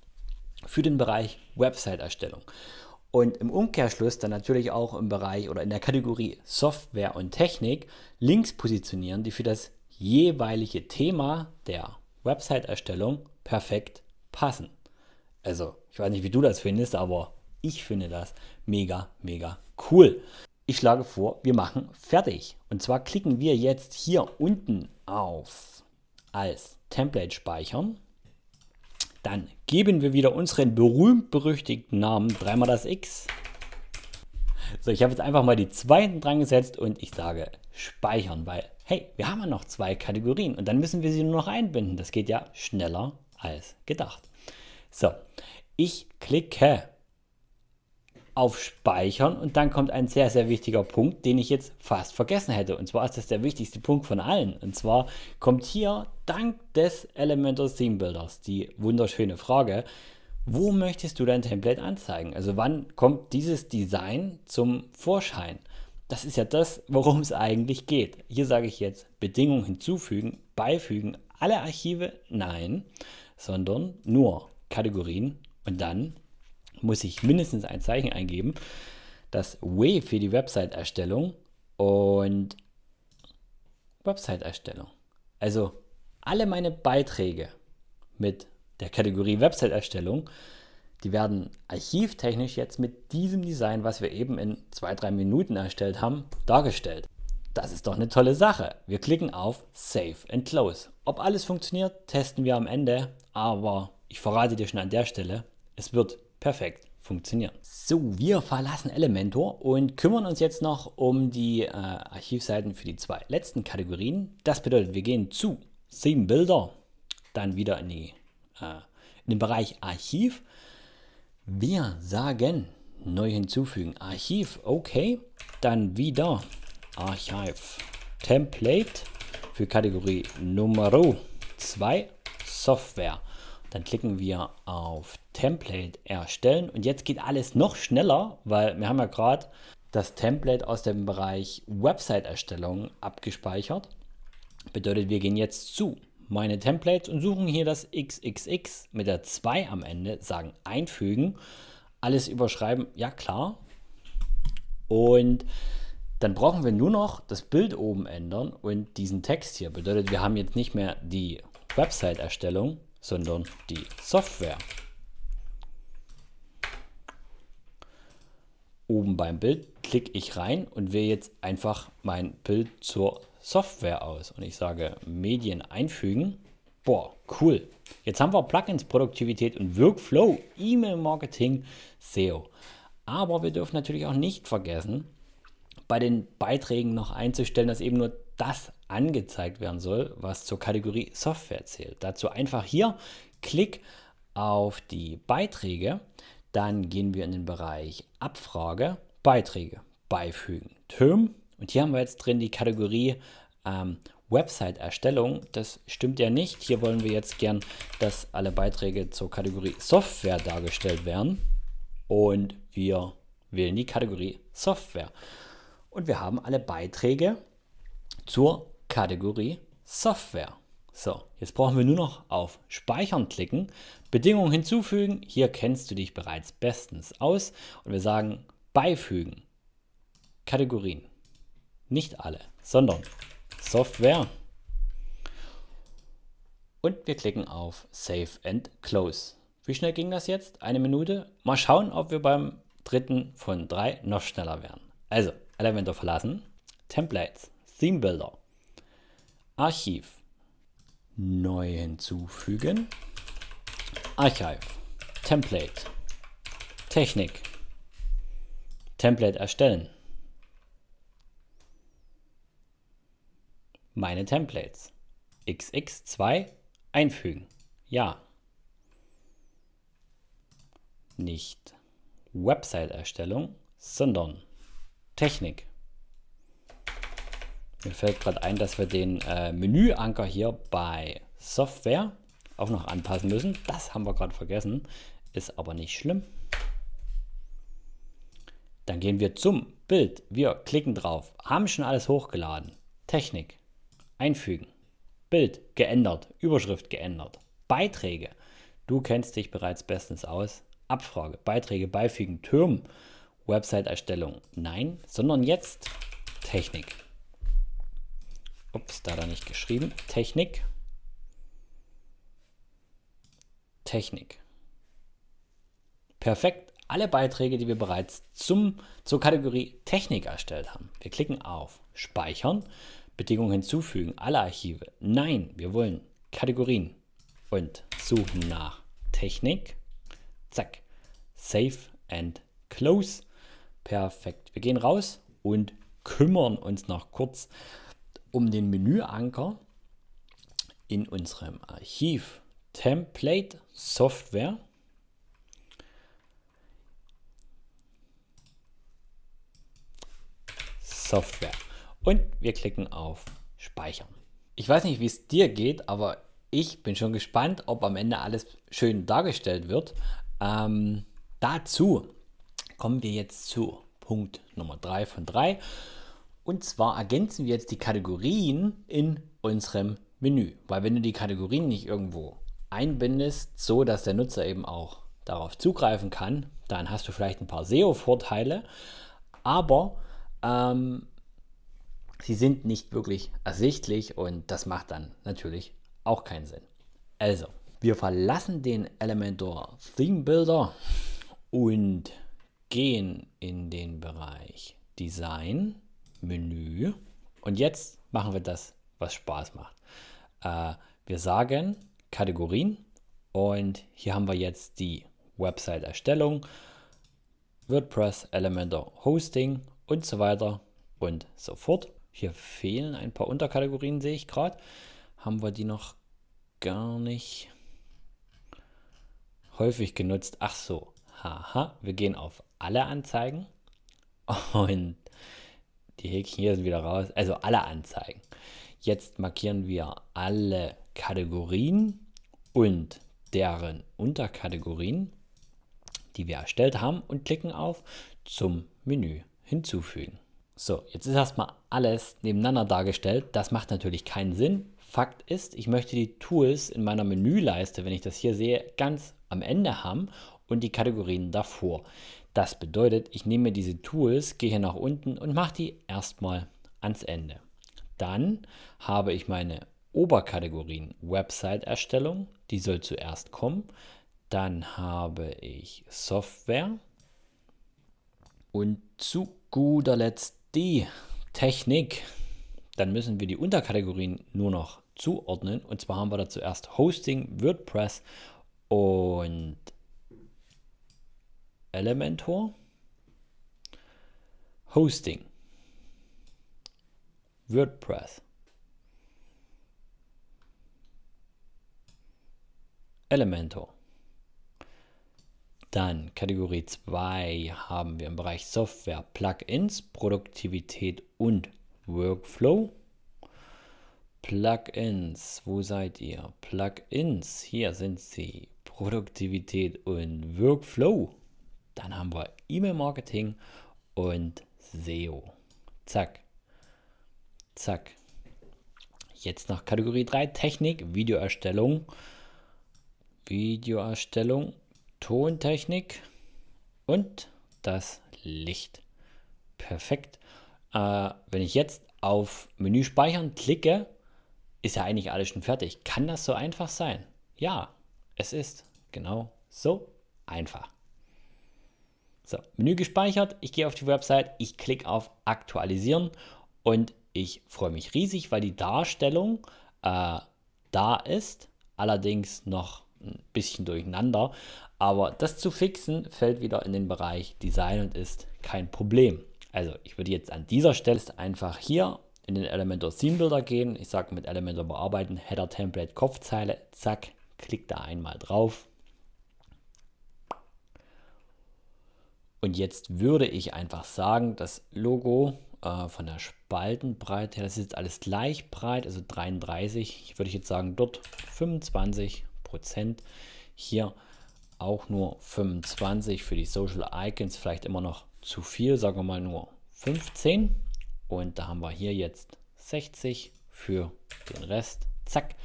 für den Bereich Website-Erstellung. Und im Umkehrschluss dann natürlich auch im Bereich oder in der Kategorie Software und Technik Links positionieren, die für das jeweilige Thema der Website-Erstellung perfekt passen. Also, ich weiß nicht, wie du das findest, aber ich finde das mega, mega cool. Ich schlage vor, wir machen fertig. Und zwar klicken wir jetzt hier unten auf als Template speichern dann geben wir wieder unseren berühmt-berüchtigten Namen dreimal das X. So, ich habe jetzt einfach mal die zweiten dran gesetzt und ich sage speichern, weil, hey, wir haben ja noch zwei Kategorien und dann müssen wir sie nur noch einbinden. Das geht ja schneller als gedacht. So, ich klicke auf Speichern und dann kommt ein sehr, sehr wichtiger Punkt, den ich jetzt fast vergessen hätte. Und zwar ist das der wichtigste Punkt von allen. Und zwar kommt hier dank des Elementor Theme Builders die wunderschöne Frage, wo möchtest du dein Template anzeigen? Also wann kommt dieses Design zum Vorschein? Das ist ja das, worum es eigentlich geht. Hier sage ich jetzt Bedingungen hinzufügen, beifügen, alle Archive, nein, sondern nur Kategorien und dann muss ich mindestens ein Zeichen eingeben. Das W für die Website-Erstellung und Website-Erstellung. Also alle meine Beiträge mit der Kategorie Website-Erstellung, die werden archivtechnisch jetzt mit diesem Design, was wir eben in zwei, drei Minuten erstellt haben, dargestellt. Das ist doch eine tolle Sache. Wir klicken auf Save and Close. Ob alles funktioniert, testen wir am Ende, aber ich verrate dir schon an der Stelle, es wird perfekt funktionieren. So, wir verlassen Elementor und kümmern uns jetzt noch um die äh, Archivseiten für die zwei letzten Kategorien. Das bedeutet, wir gehen zu sieben Bilder, dann wieder in, die, äh, in den Bereich Archiv. Wir sagen neu hinzufügen, Archiv, okay, dann wieder Archive Template für Kategorie Nummer 2 Software. Dann klicken wir auf Template erstellen und jetzt geht alles noch schneller, weil wir haben ja gerade das Template aus dem Bereich Website-Erstellung abgespeichert. Bedeutet, wir gehen jetzt zu meine Templates und suchen hier das XXX mit der 2 am Ende, sagen einfügen, alles überschreiben, ja klar. Und dann brauchen wir nur noch das Bild oben ändern und diesen Text hier. Bedeutet, wir haben jetzt nicht mehr die Website-Erstellung, sondern die Software. Oben beim Bild klicke ich rein und wähle jetzt einfach mein Bild zur Software aus. Und ich sage Medien einfügen. Boah, cool. Jetzt haben wir Plugins, Produktivität und Workflow, E-Mail-Marketing, SEO. Aber wir dürfen natürlich auch nicht vergessen, bei den Beiträgen noch einzustellen, dass eben nur das angezeigt werden soll, was zur Kategorie Software zählt. Dazu einfach hier Klick auf die Beiträge, dann gehen wir in den Bereich Abfrage, Beiträge, Beifügen, Term und hier haben wir jetzt drin die Kategorie ähm, Website-Erstellung. Das stimmt ja nicht. Hier wollen wir jetzt gern, dass alle Beiträge zur Kategorie Software dargestellt werden und wir wählen die Kategorie Software. Und wir haben alle Beiträge zur Kategorie Software. So, jetzt brauchen wir nur noch auf Speichern klicken, Bedingungen hinzufügen. Hier kennst du dich bereits bestens aus und wir sagen beifügen. Kategorien. Nicht alle, sondern Software. Und wir klicken auf Save and Close. Wie schnell ging das jetzt? Eine Minute. Mal schauen, ob wir beim dritten von drei noch schneller werden. Also, Elementor verlassen. Templates, Theme Builder. Archiv. Neu hinzufügen. Archive. Template. Technik. Template erstellen. Meine Templates. XX2 einfügen. Ja. Nicht Website-Erstellung, sondern Technik. Mir fällt gerade ein, dass wir den äh, Menüanker hier bei Software auch noch anpassen müssen. Das haben wir gerade vergessen, ist aber nicht schlimm. Dann gehen wir zum Bild. Wir klicken drauf, haben schon alles hochgeladen. Technik, einfügen, Bild geändert, Überschrift geändert, Beiträge. Du kennst dich bereits bestens aus. Abfrage, Beiträge beifügen, Türmen, Website-Erstellung. Nein, sondern jetzt Technik ups, da da nicht geschrieben, Technik, Technik. Perfekt, alle Beiträge, die wir bereits zum, zur Kategorie Technik erstellt haben. Wir klicken auf Speichern, Bedingungen hinzufügen, alle Archive. Nein, wir wollen Kategorien und suchen nach Technik. Zack, Save and Close. Perfekt, wir gehen raus und kümmern uns noch kurz um um den Menüanker in unserem Archiv Template Software Software und wir klicken auf Speichern. Ich weiß nicht, wie es dir geht, aber ich bin schon gespannt, ob am Ende alles schön dargestellt wird. Ähm, dazu kommen wir jetzt zu Punkt Nummer 3 von 3. Und zwar ergänzen wir jetzt die Kategorien in unserem Menü. Weil wenn du die Kategorien nicht irgendwo einbindest, so dass der Nutzer eben auch darauf zugreifen kann, dann hast du vielleicht ein paar SEO-Vorteile, aber ähm, sie sind nicht wirklich ersichtlich und das macht dann natürlich auch keinen Sinn. Also, wir verlassen den Elementor Theme Builder und gehen in den Bereich Design Menü. Und jetzt machen wir das, was Spaß macht. Äh, wir sagen Kategorien und hier haben wir jetzt die Website-Erstellung, WordPress, Elementor, Hosting und so weiter und so fort. Hier fehlen ein paar Unterkategorien, sehe ich gerade. Haben wir die noch gar nicht häufig genutzt? Ach so, haha. Wir gehen auf alle Anzeigen und die Häkchen hier sind wieder raus. Also alle Anzeigen. Jetzt markieren wir alle Kategorien und deren Unterkategorien, die wir erstellt haben und klicken auf zum Menü hinzufügen. So, jetzt ist erstmal alles nebeneinander dargestellt. Das macht natürlich keinen Sinn. Fakt ist, ich möchte die Tools in meiner Menüleiste, wenn ich das hier sehe, ganz am Ende haben und die Kategorien davor. Das bedeutet, ich nehme mir diese Tools, gehe hier nach unten und mache die erstmal ans Ende. Dann habe ich meine Oberkategorien Website-Erstellung, die soll zuerst kommen. Dann habe ich Software und zu guter Letzt die Technik. Dann müssen wir die Unterkategorien nur noch zuordnen. Und zwar haben wir da zuerst Hosting, WordPress und Elementor. Hosting. WordPress. Elementor. Dann Kategorie 2 haben wir im Bereich Software, Plugins, Produktivität und Workflow. Plugins, wo seid ihr? Plugins, hier sind sie. Produktivität und Workflow. Dann haben wir E-Mail-Marketing und SEO. Zack. Zack. Jetzt noch Kategorie 3 Technik, Videoerstellung, Videoerstellung, Tontechnik und das Licht. Perfekt. Äh, wenn ich jetzt auf Menü speichern klicke, ist ja eigentlich alles schon fertig. Kann das so einfach sein? Ja, es ist genau so einfach. So, Menü gespeichert, ich gehe auf die Website, ich klicke auf Aktualisieren und ich freue mich riesig, weil die Darstellung äh, da ist, allerdings noch ein bisschen durcheinander. Aber das zu fixen fällt wieder in den Bereich Design und ist kein Problem. Also ich würde jetzt an dieser Stelle einfach hier in den Elementor Scene Builder gehen. Ich sage mit Elementor bearbeiten, Header Template Kopfzeile, zack, klick da einmal drauf Und jetzt würde ich einfach sagen, das Logo äh, von der Spaltenbreite her, das ist jetzt alles gleich breit, also 33, Ich würde jetzt sagen, dort 25 Prozent, hier auch nur 25 für die Social Icons, vielleicht immer noch zu viel, sagen wir mal nur 15 und da haben wir hier jetzt 60 für den Rest, zack.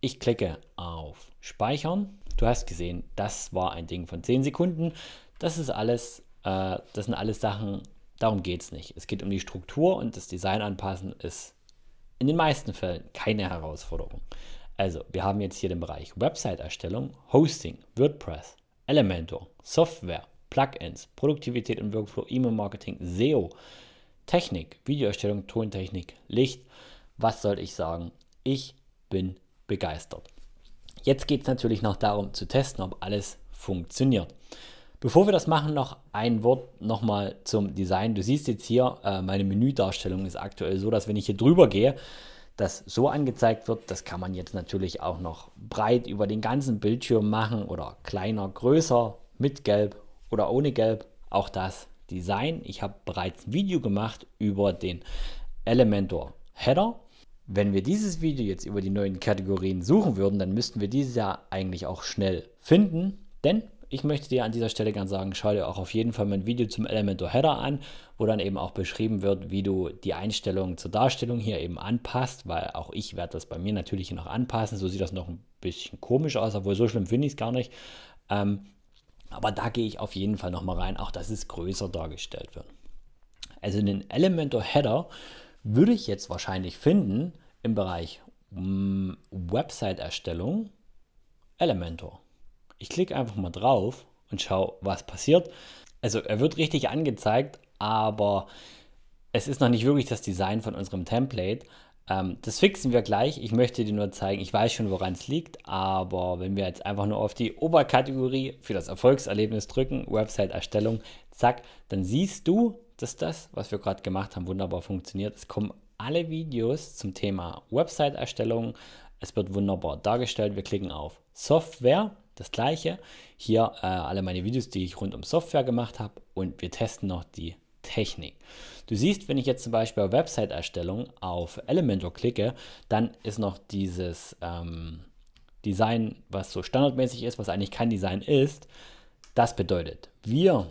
Ich klicke auf Speichern. Du hast gesehen, das war ein Ding von 10 Sekunden. Das ist alles, äh, das sind alles Sachen, darum geht es nicht. Es geht um die Struktur und das Design anpassen ist in den meisten Fällen keine Herausforderung. Also, wir haben jetzt hier den Bereich Website-Erstellung, Hosting, WordPress, Elementor, Software, Plugins, Produktivität und Workflow, E-Mail-Marketing, SEO, Technik, Videoerstellung, Tontechnik, Licht. Was soll ich sagen? Ich bin begeistert. Jetzt geht es natürlich noch darum zu testen, ob alles funktioniert. Bevor wir das machen, noch ein Wort nochmal zum Design. Du siehst jetzt hier, äh, meine Menüdarstellung ist aktuell so, dass wenn ich hier drüber gehe, das so angezeigt wird. Das kann man jetzt natürlich auch noch breit über den ganzen Bildschirm machen oder kleiner, größer, mit Gelb oder ohne Gelb. Auch das Design. Ich habe bereits ein Video gemacht über den Elementor Header. Wenn wir dieses Video jetzt über die neuen Kategorien suchen würden, dann müssten wir dieses ja eigentlich auch schnell finden, denn ich möchte dir an dieser Stelle gerne sagen, schau dir auch auf jeden Fall mein Video zum Elementor Header an, wo dann eben auch beschrieben wird, wie du die Einstellungen zur Darstellung hier eben anpasst, weil auch ich werde das bei mir natürlich noch anpassen. So sieht das noch ein bisschen komisch aus, obwohl so schlimm finde ich es gar nicht. Ähm, aber da gehe ich auf jeden Fall nochmal rein, auch dass es größer dargestellt wird. Also den Elementor Header würde ich jetzt wahrscheinlich finden im Bereich mm, Website-Erstellung Elementor. Ich klicke einfach mal drauf und schaue, was passiert. Also er wird richtig angezeigt, aber es ist noch nicht wirklich das Design von unserem Template. Ähm, das fixen wir gleich. Ich möchte dir nur zeigen, ich weiß schon, woran es liegt, aber wenn wir jetzt einfach nur auf die Oberkategorie für das Erfolgserlebnis drücken, Website-Erstellung, zack, dann siehst du, dass das, was wir gerade gemacht haben, wunderbar funktioniert. Es kommen alle Videos zum Thema Website-Erstellung. Es wird wunderbar dargestellt. Wir klicken auf Software das gleiche hier äh, alle meine Videos, die ich rund um Software gemacht habe und wir testen noch die Technik. Du siehst, wenn ich jetzt zum Beispiel bei Website-Erstellung auf Elementor klicke, dann ist noch dieses ähm, Design, was so standardmäßig ist, was eigentlich kein Design ist. Das bedeutet, wir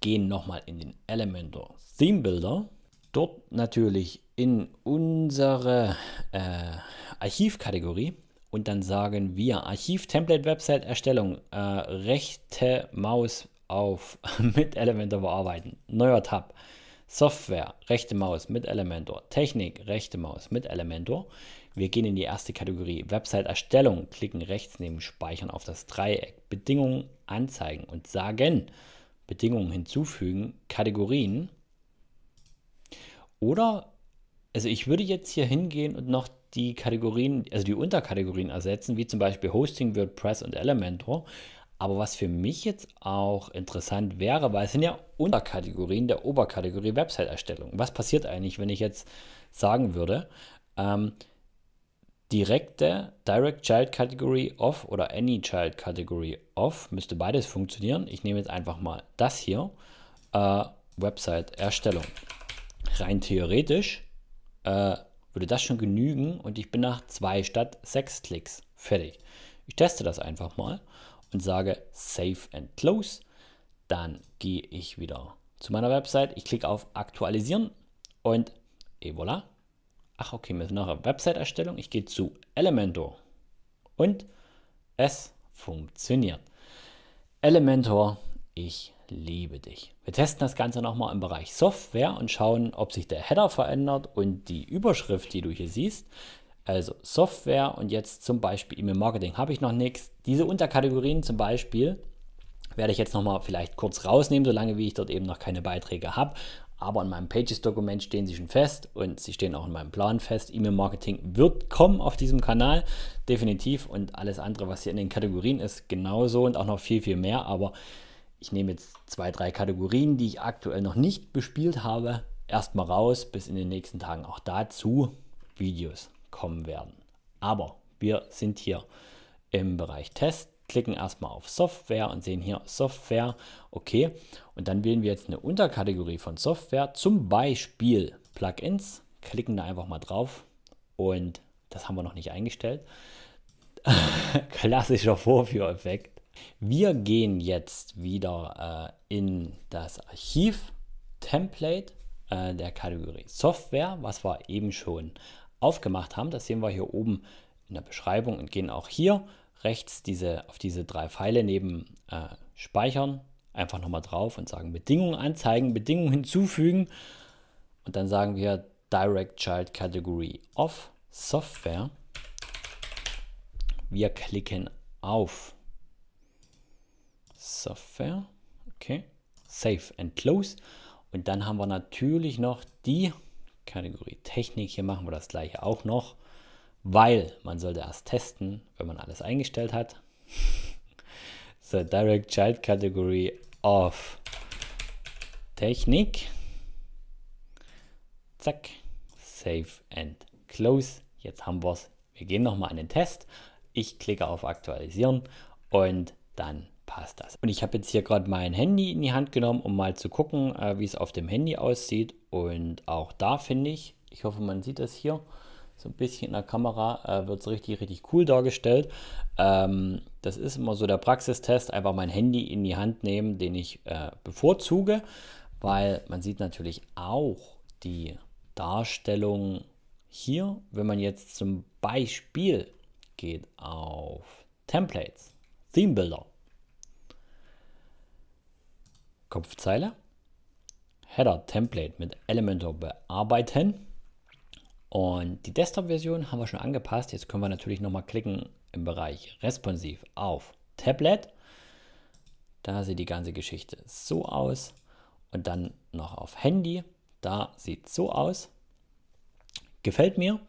gehen nochmal in den Elementor Theme Builder, dort natürlich in unsere äh, Archivkategorie und dann sagen wir Archiv, Template, Website, Erstellung, äh, rechte Maus auf mit Elementor bearbeiten, neuer Tab, Software, rechte Maus mit Elementor, Technik, rechte Maus mit Elementor. Wir gehen in die erste Kategorie Website Erstellung, klicken rechts neben Speichern auf das Dreieck, Bedingungen anzeigen und sagen Bedingungen hinzufügen, Kategorien. Oder, also ich würde jetzt hier hingehen und noch die Kategorien, also die Unterkategorien ersetzen, wie zum Beispiel Hosting, WordPress und Elementor. Aber was für mich jetzt auch interessant wäre, weil es sind ja Unterkategorien der Oberkategorie Website-Erstellung. Was passiert eigentlich, wenn ich jetzt sagen würde, ähm, direkte Direct Child Category of oder Any Child Category of, müsste beides funktionieren. Ich nehme jetzt einfach mal das hier, äh, Website Erstellung. Rein theoretisch äh, würde das schon genügen und ich bin nach zwei statt sechs Klicks fertig. Ich teste das einfach mal und sage Save and Close. Dann gehe ich wieder zu meiner Website. Ich klicke auf Aktualisieren und et voilà. Ach okay, mit einer noch Website-Erstellung. Ich gehe zu Elementor und es funktioniert. Elementor, ich liebe dich. Wir testen das Ganze nochmal im Bereich Software und schauen, ob sich der Header verändert und die Überschrift, die du hier siehst, also Software und jetzt zum Beispiel E-Mail-Marketing habe ich noch nichts. Diese Unterkategorien zum Beispiel werde ich jetzt nochmal vielleicht kurz rausnehmen, solange wie ich dort eben noch keine Beiträge habe. Aber in meinem Pages-Dokument stehen sie schon fest und sie stehen auch in meinem Plan fest. E-Mail-Marketing wird kommen auf diesem Kanal, definitiv. Und alles andere, was hier in den Kategorien ist, genauso und auch noch viel, viel mehr. Aber ich nehme jetzt zwei, drei Kategorien, die ich aktuell noch nicht bespielt habe, erstmal raus, bis in den nächsten Tagen auch dazu Videos kommen werden. Aber wir sind hier im Bereich Test, klicken erstmal auf Software und sehen hier Software, okay. Und dann wählen wir jetzt eine Unterkategorie von Software, zum Beispiel Plugins, klicken da einfach mal drauf und das haben wir noch nicht eingestellt. Klassischer Vorführeffekt. Wir gehen jetzt wieder äh, in das Archiv Template äh, der Kategorie Software, was wir eben schon aufgemacht haben. Das sehen wir hier oben in der Beschreibung und gehen auch hier rechts diese, auf diese drei Pfeile neben äh, Speichern einfach nochmal drauf und sagen Bedingungen anzeigen, Bedingungen hinzufügen und dann sagen wir Direct Child Category of Software. Wir klicken auf Software, okay, Save and Close. Und dann haben wir natürlich noch die Kategorie Technik. Hier machen wir das gleiche auch noch, weil man sollte erst testen, wenn man alles eingestellt hat. so, Direct Child Category of Technik. Zack, Save and Close. Jetzt haben wir es. Wir gehen nochmal an den Test. Ich klicke auf Aktualisieren und dann passt das. Und ich habe jetzt hier gerade mein Handy in die Hand genommen, um mal zu gucken, äh, wie es auf dem Handy aussieht. Und auch da finde ich, ich hoffe, man sieht das hier, so ein bisschen in der Kamera äh, wird es richtig, richtig cool dargestellt. Ähm, das ist immer so der Praxistest, einfach mein Handy in die Hand nehmen, den ich äh, bevorzuge, weil man sieht natürlich auch die Darstellung hier, wenn man jetzt zum Beispiel geht auf Templates, Theme Builder, Kopfzeile, Header Template mit Elementor bearbeiten. Und die Desktop-Version haben wir schon angepasst. Jetzt können wir natürlich nochmal klicken im Bereich responsiv auf Tablet. Da sieht die ganze Geschichte so aus. Und dann noch auf Handy. Da sieht so aus. Gefällt mir.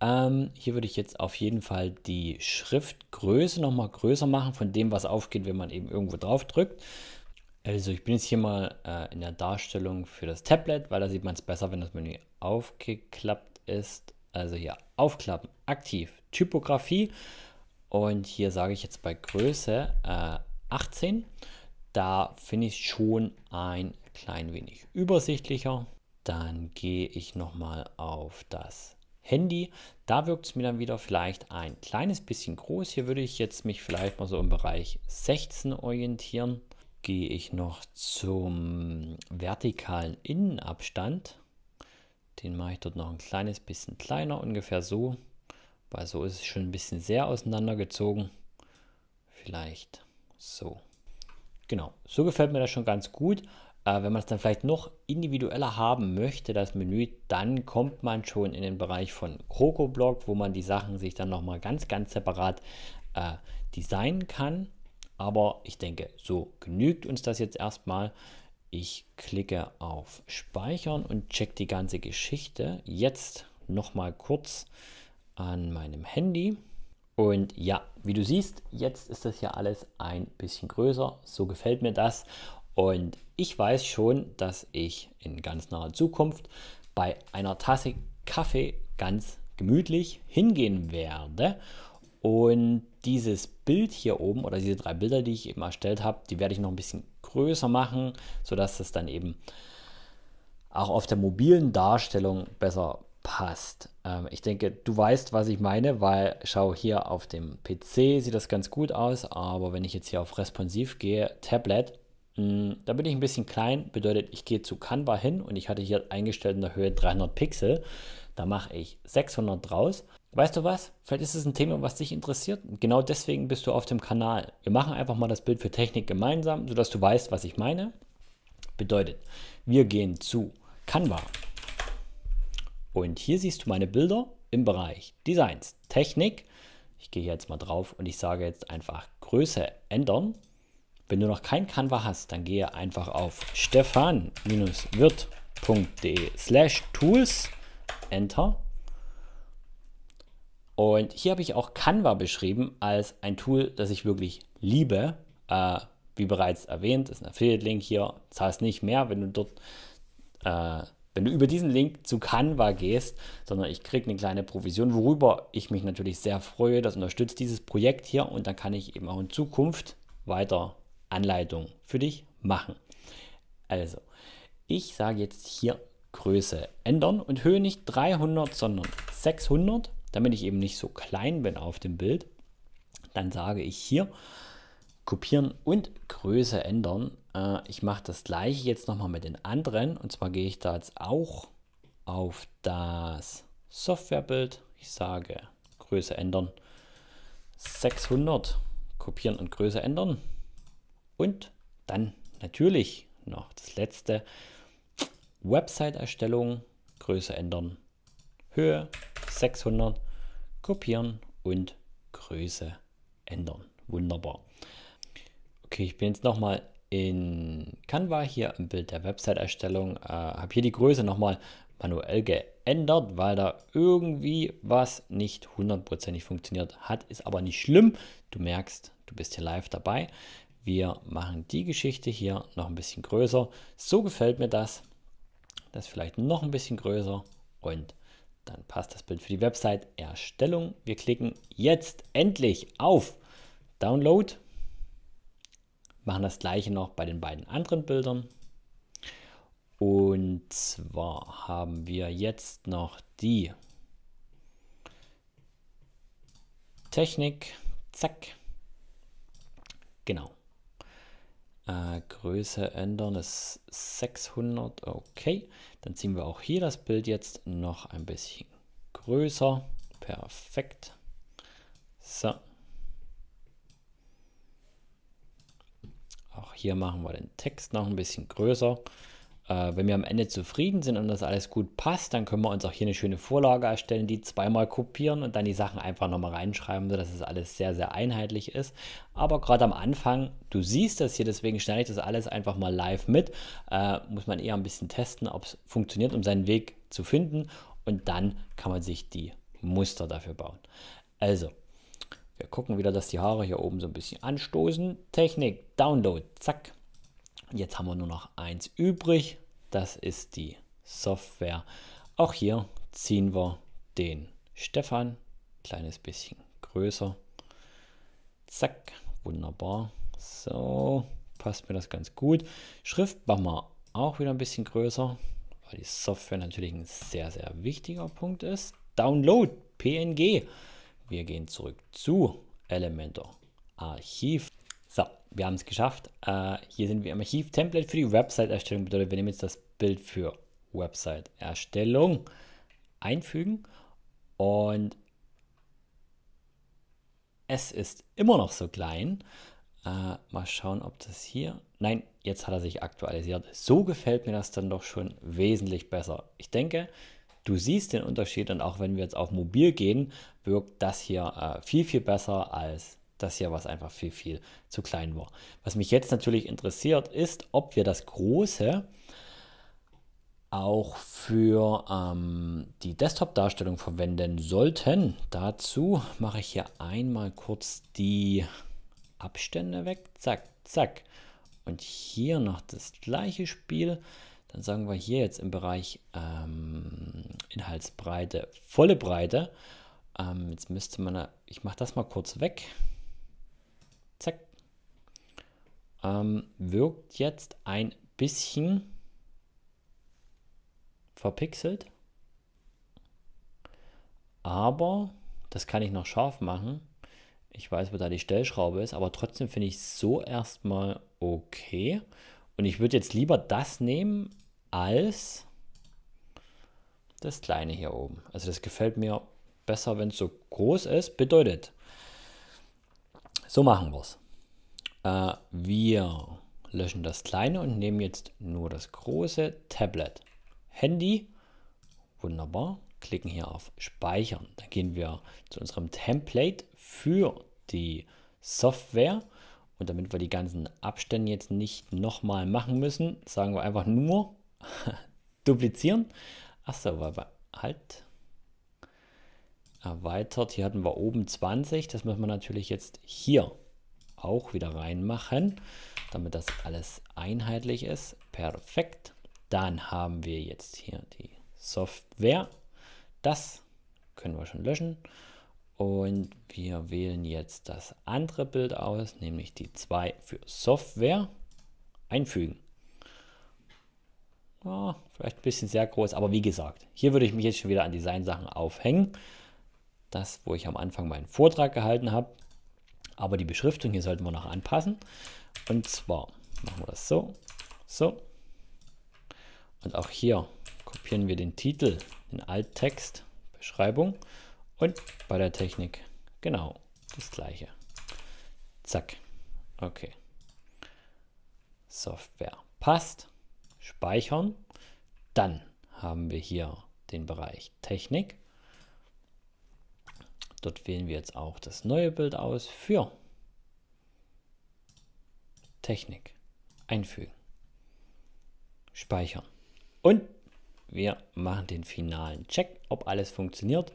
Ähm, hier würde ich jetzt auf jeden Fall die Schriftgröße nochmal größer machen von dem, was aufgeht, wenn man eben irgendwo drauf drückt. Also ich bin jetzt hier mal äh, in der Darstellung für das Tablet, weil da sieht man es besser, wenn das Menü aufgeklappt ist. Also hier aufklappen, aktiv, Typografie. Und hier sage ich jetzt bei Größe äh, 18. Da finde ich schon ein klein wenig übersichtlicher. Dann gehe ich nochmal auf das Handy. Da wirkt es mir dann wieder vielleicht ein kleines bisschen groß. Hier würde ich jetzt mich vielleicht mal so im Bereich 16 orientieren gehe ich noch zum vertikalen Innenabstand. Den mache ich dort noch ein kleines bisschen kleiner, ungefähr so, weil so ist es schon ein bisschen sehr auseinandergezogen. Vielleicht so. Genau, so gefällt mir das schon ganz gut. Äh, wenn man es dann vielleicht noch individueller haben möchte, das Menü, dann kommt man schon in den Bereich von CrocoBlock, wo man die Sachen sich dann nochmal ganz, ganz separat äh, designen kann. Aber ich denke, so genügt uns das jetzt erstmal. Ich klicke auf Speichern und check die ganze Geschichte jetzt nochmal kurz an meinem Handy. Und ja, wie du siehst, jetzt ist das hier alles ein bisschen größer. So gefällt mir das. Und ich weiß schon, dass ich in ganz naher Zukunft bei einer Tasse Kaffee ganz gemütlich hingehen werde und dieses Bild hier oben oder diese drei Bilder, die ich eben erstellt habe, die werde ich noch ein bisschen größer machen, sodass das dann eben auch auf der mobilen Darstellung besser passt. Ähm, ich denke, du weißt, was ich meine, weil schau hier auf dem PC sieht das ganz gut aus, aber wenn ich jetzt hier auf responsiv gehe, Tablet, mm, da bin ich ein bisschen klein, bedeutet, ich gehe zu Canva hin und ich hatte hier eingestellt in der Höhe 300 Pixel, da mache ich 600 draus Weißt du was? Vielleicht ist es ein Thema, was dich interessiert. genau deswegen bist du auf dem Kanal. Wir machen einfach mal das Bild für Technik gemeinsam, sodass du weißt, was ich meine. Bedeutet, wir gehen zu Canva. Und hier siehst du meine Bilder im Bereich Designs, Technik. Ich gehe jetzt mal drauf und ich sage jetzt einfach Größe ändern. Wenn du noch kein Canva hast, dann gehe einfach auf stefan-wirt.de slash tools, enter und hier habe ich auch Canva beschrieben als ein Tool, das ich wirklich liebe. Äh, wie bereits erwähnt, ist ein Affiliate-Link hier, zahlst nicht mehr, wenn du dort, äh, wenn du über diesen Link zu Canva gehst, sondern ich kriege eine kleine Provision, worüber ich mich natürlich sehr freue. Das unterstützt dieses Projekt hier und dann kann ich eben auch in Zukunft weiter Anleitungen für dich machen. Also, ich sage jetzt hier Größe ändern und Höhe nicht 300, sondern 600 damit ich eben nicht so klein bin auf dem Bild, dann sage ich hier kopieren und Größe ändern. Äh, ich mache das gleiche jetzt nochmal mit den anderen und zwar gehe ich da jetzt auch auf das Softwarebild. Ich sage Größe ändern 600, kopieren und Größe ändern und dann natürlich noch das letzte Website-Erstellung, Größe ändern Höhe 600 kopieren und Größe ändern. Wunderbar. Okay, ich bin jetzt nochmal in Canva hier im Bild der Website-Erstellung. Äh, habe hier die Größe nochmal manuell geändert, weil da irgendwie was nicht hundertprozentig funktioniert hat. Ist aber nicht schlimm. Du merkst, du bist hier live dabei. Wir machen die Geschichte hier noch ein bisschen größer. So gefällt mir das. Das vielleicht noch ein bisschen größer und dann passt das Bild für die Website. Erstellung. Wir klicken jetzt endlich auf Download. Machen das gleiche noch bei den beiden anderen Bildern. Und zwar haben wir jetzt noch die Technik. Zack. Genau. Äh, Größe ändern ist 600. Okay. Dann ziehen wir auch hier das Bild jetzt noch ein bisschen größer. Perfekt. So. Auch hier machen wir den Text noch ein bisschen größer. Äh, wenn wir am Ende zufrieden sind und das alles gut passt, dann können wir uns auch hier eine schöne Vorlage erstellen, die zweimal kopieren und dann die Sachen einfach nochmal reinschreiben, sodass es alles sehr, sehr einheitlich ist. Aber gerade am Anfang, du siehst das hier, deswegen schneide ich das alles einfach mal live mit. Äh, muss man eher ein bisschen testen, ob es funktioniert, um seinen Weg zu finden. Und dann kann man sich die Muster dafür bauen. Also, wir gucken wieder, dass die Haare hier oben so ein bisschen anstoßen. Technik, Download, zack. Jetzt haben wir nur noch eins übrig, das ist die Software. Auch hier ziehen wir den Stefan, kleines bisschen größer. Zack, wunderbar. So, passt mir das ganz gut. Schrift machen wir auch wieder ein bisschen größer, weil die Software natürlich ein sehr, sehr wichtiger Punkt ist. Download, PNG. Wir gehen zurück zu Elementor, Archiv. So, wir haben es geschafft. Äh, hier sind wir im Archiv. Template für die Website-Erstellung bedeutet, wir nehmen jetzt das Bild für Website-Erstellung einfügen und es ist immer noch so klein. Äh, mal schauen, ob das hier. Nein, jetzt hat er sich aktualisiert. So gefällt mir das dann doch schon wesentlich besser. Ich denke, du siehst den Unterschied und auch wenn wir jetzt auf mobil gehen, wirkt das hier äh, viel, viel besser als das hier, was einfach viel, viel zu klein war. Was mich jetzt natürlich interessiert, ist, ob wir das große auch für ähm, die Desktop-Darstellung verwenden sollten. Dazu mache ich hier einmal kurz die Abstände weg. Zack, zack. Und hier noch das gleiche Spiel. Dann sagen wir hier jetzt im Bereich ähm, Inhaltsbreite, volle Breite. Ähm, jetzt müsste man, ich mache das mal kurz weg. Zack. Ähm, wirkt jetzt ein bisschen verpixelt. Aber das kann ich noch scharf machen. Ich weiß, wo da die Stellschraube ist, aber trotzdem finde ich es so erstmal okay. Und ich würde jetzt lieber das nehmen als das kleine hier oben. Also das gefällt mir besser, wenn es so groß ist. Bedeutet, so machen wir es. Äh, wir löschen das kleine und nehmen jetzt nur das große Tablet. Handy, wunderbar, klicken hier auf Speichern. Dann gehen wir zu unserem Template für die Software. Und damit wir die ganzen Abstände jetzt nicht nochmal machen müssen, sagen wir einfach nur duplizieren. Achso, halt erweitert. Hier hatten wir oben 20. Das müssen wir natürlich jetzt hier auch wieder reinmachen, damit das alles einheitlich ist. Perfekt. Dann haben wir jetzt hier die Software. Das können wir schon löschen. Und wir wählen jetzt das andere Bild aus, nämlich die 2 für Software. Einfügen. Ja, vielleicht ein bisschen sehr groß, aber wie gesagt, hier würde ich mich jetzt schon wieder an Design-Sachen aufhängen das, wo ich am Anfang meinen Vortrag gehalten habe. Aber die Beschriftung hier sollten wir noch anpassen. Und zwar machen wir das so, so. Und auch hier kopieren wir den Titel, den Alttext, Beschreibung und bei der Technik genau das gleiche. Zack. Okay. Software passt. Speichern. Dann haben wir hier den Bereich Technik. Dort wählen wir jetzt auch das neue Bild aus für Technik einfügen, speichern und wir machen den finalen Check, ob alles funktioniert.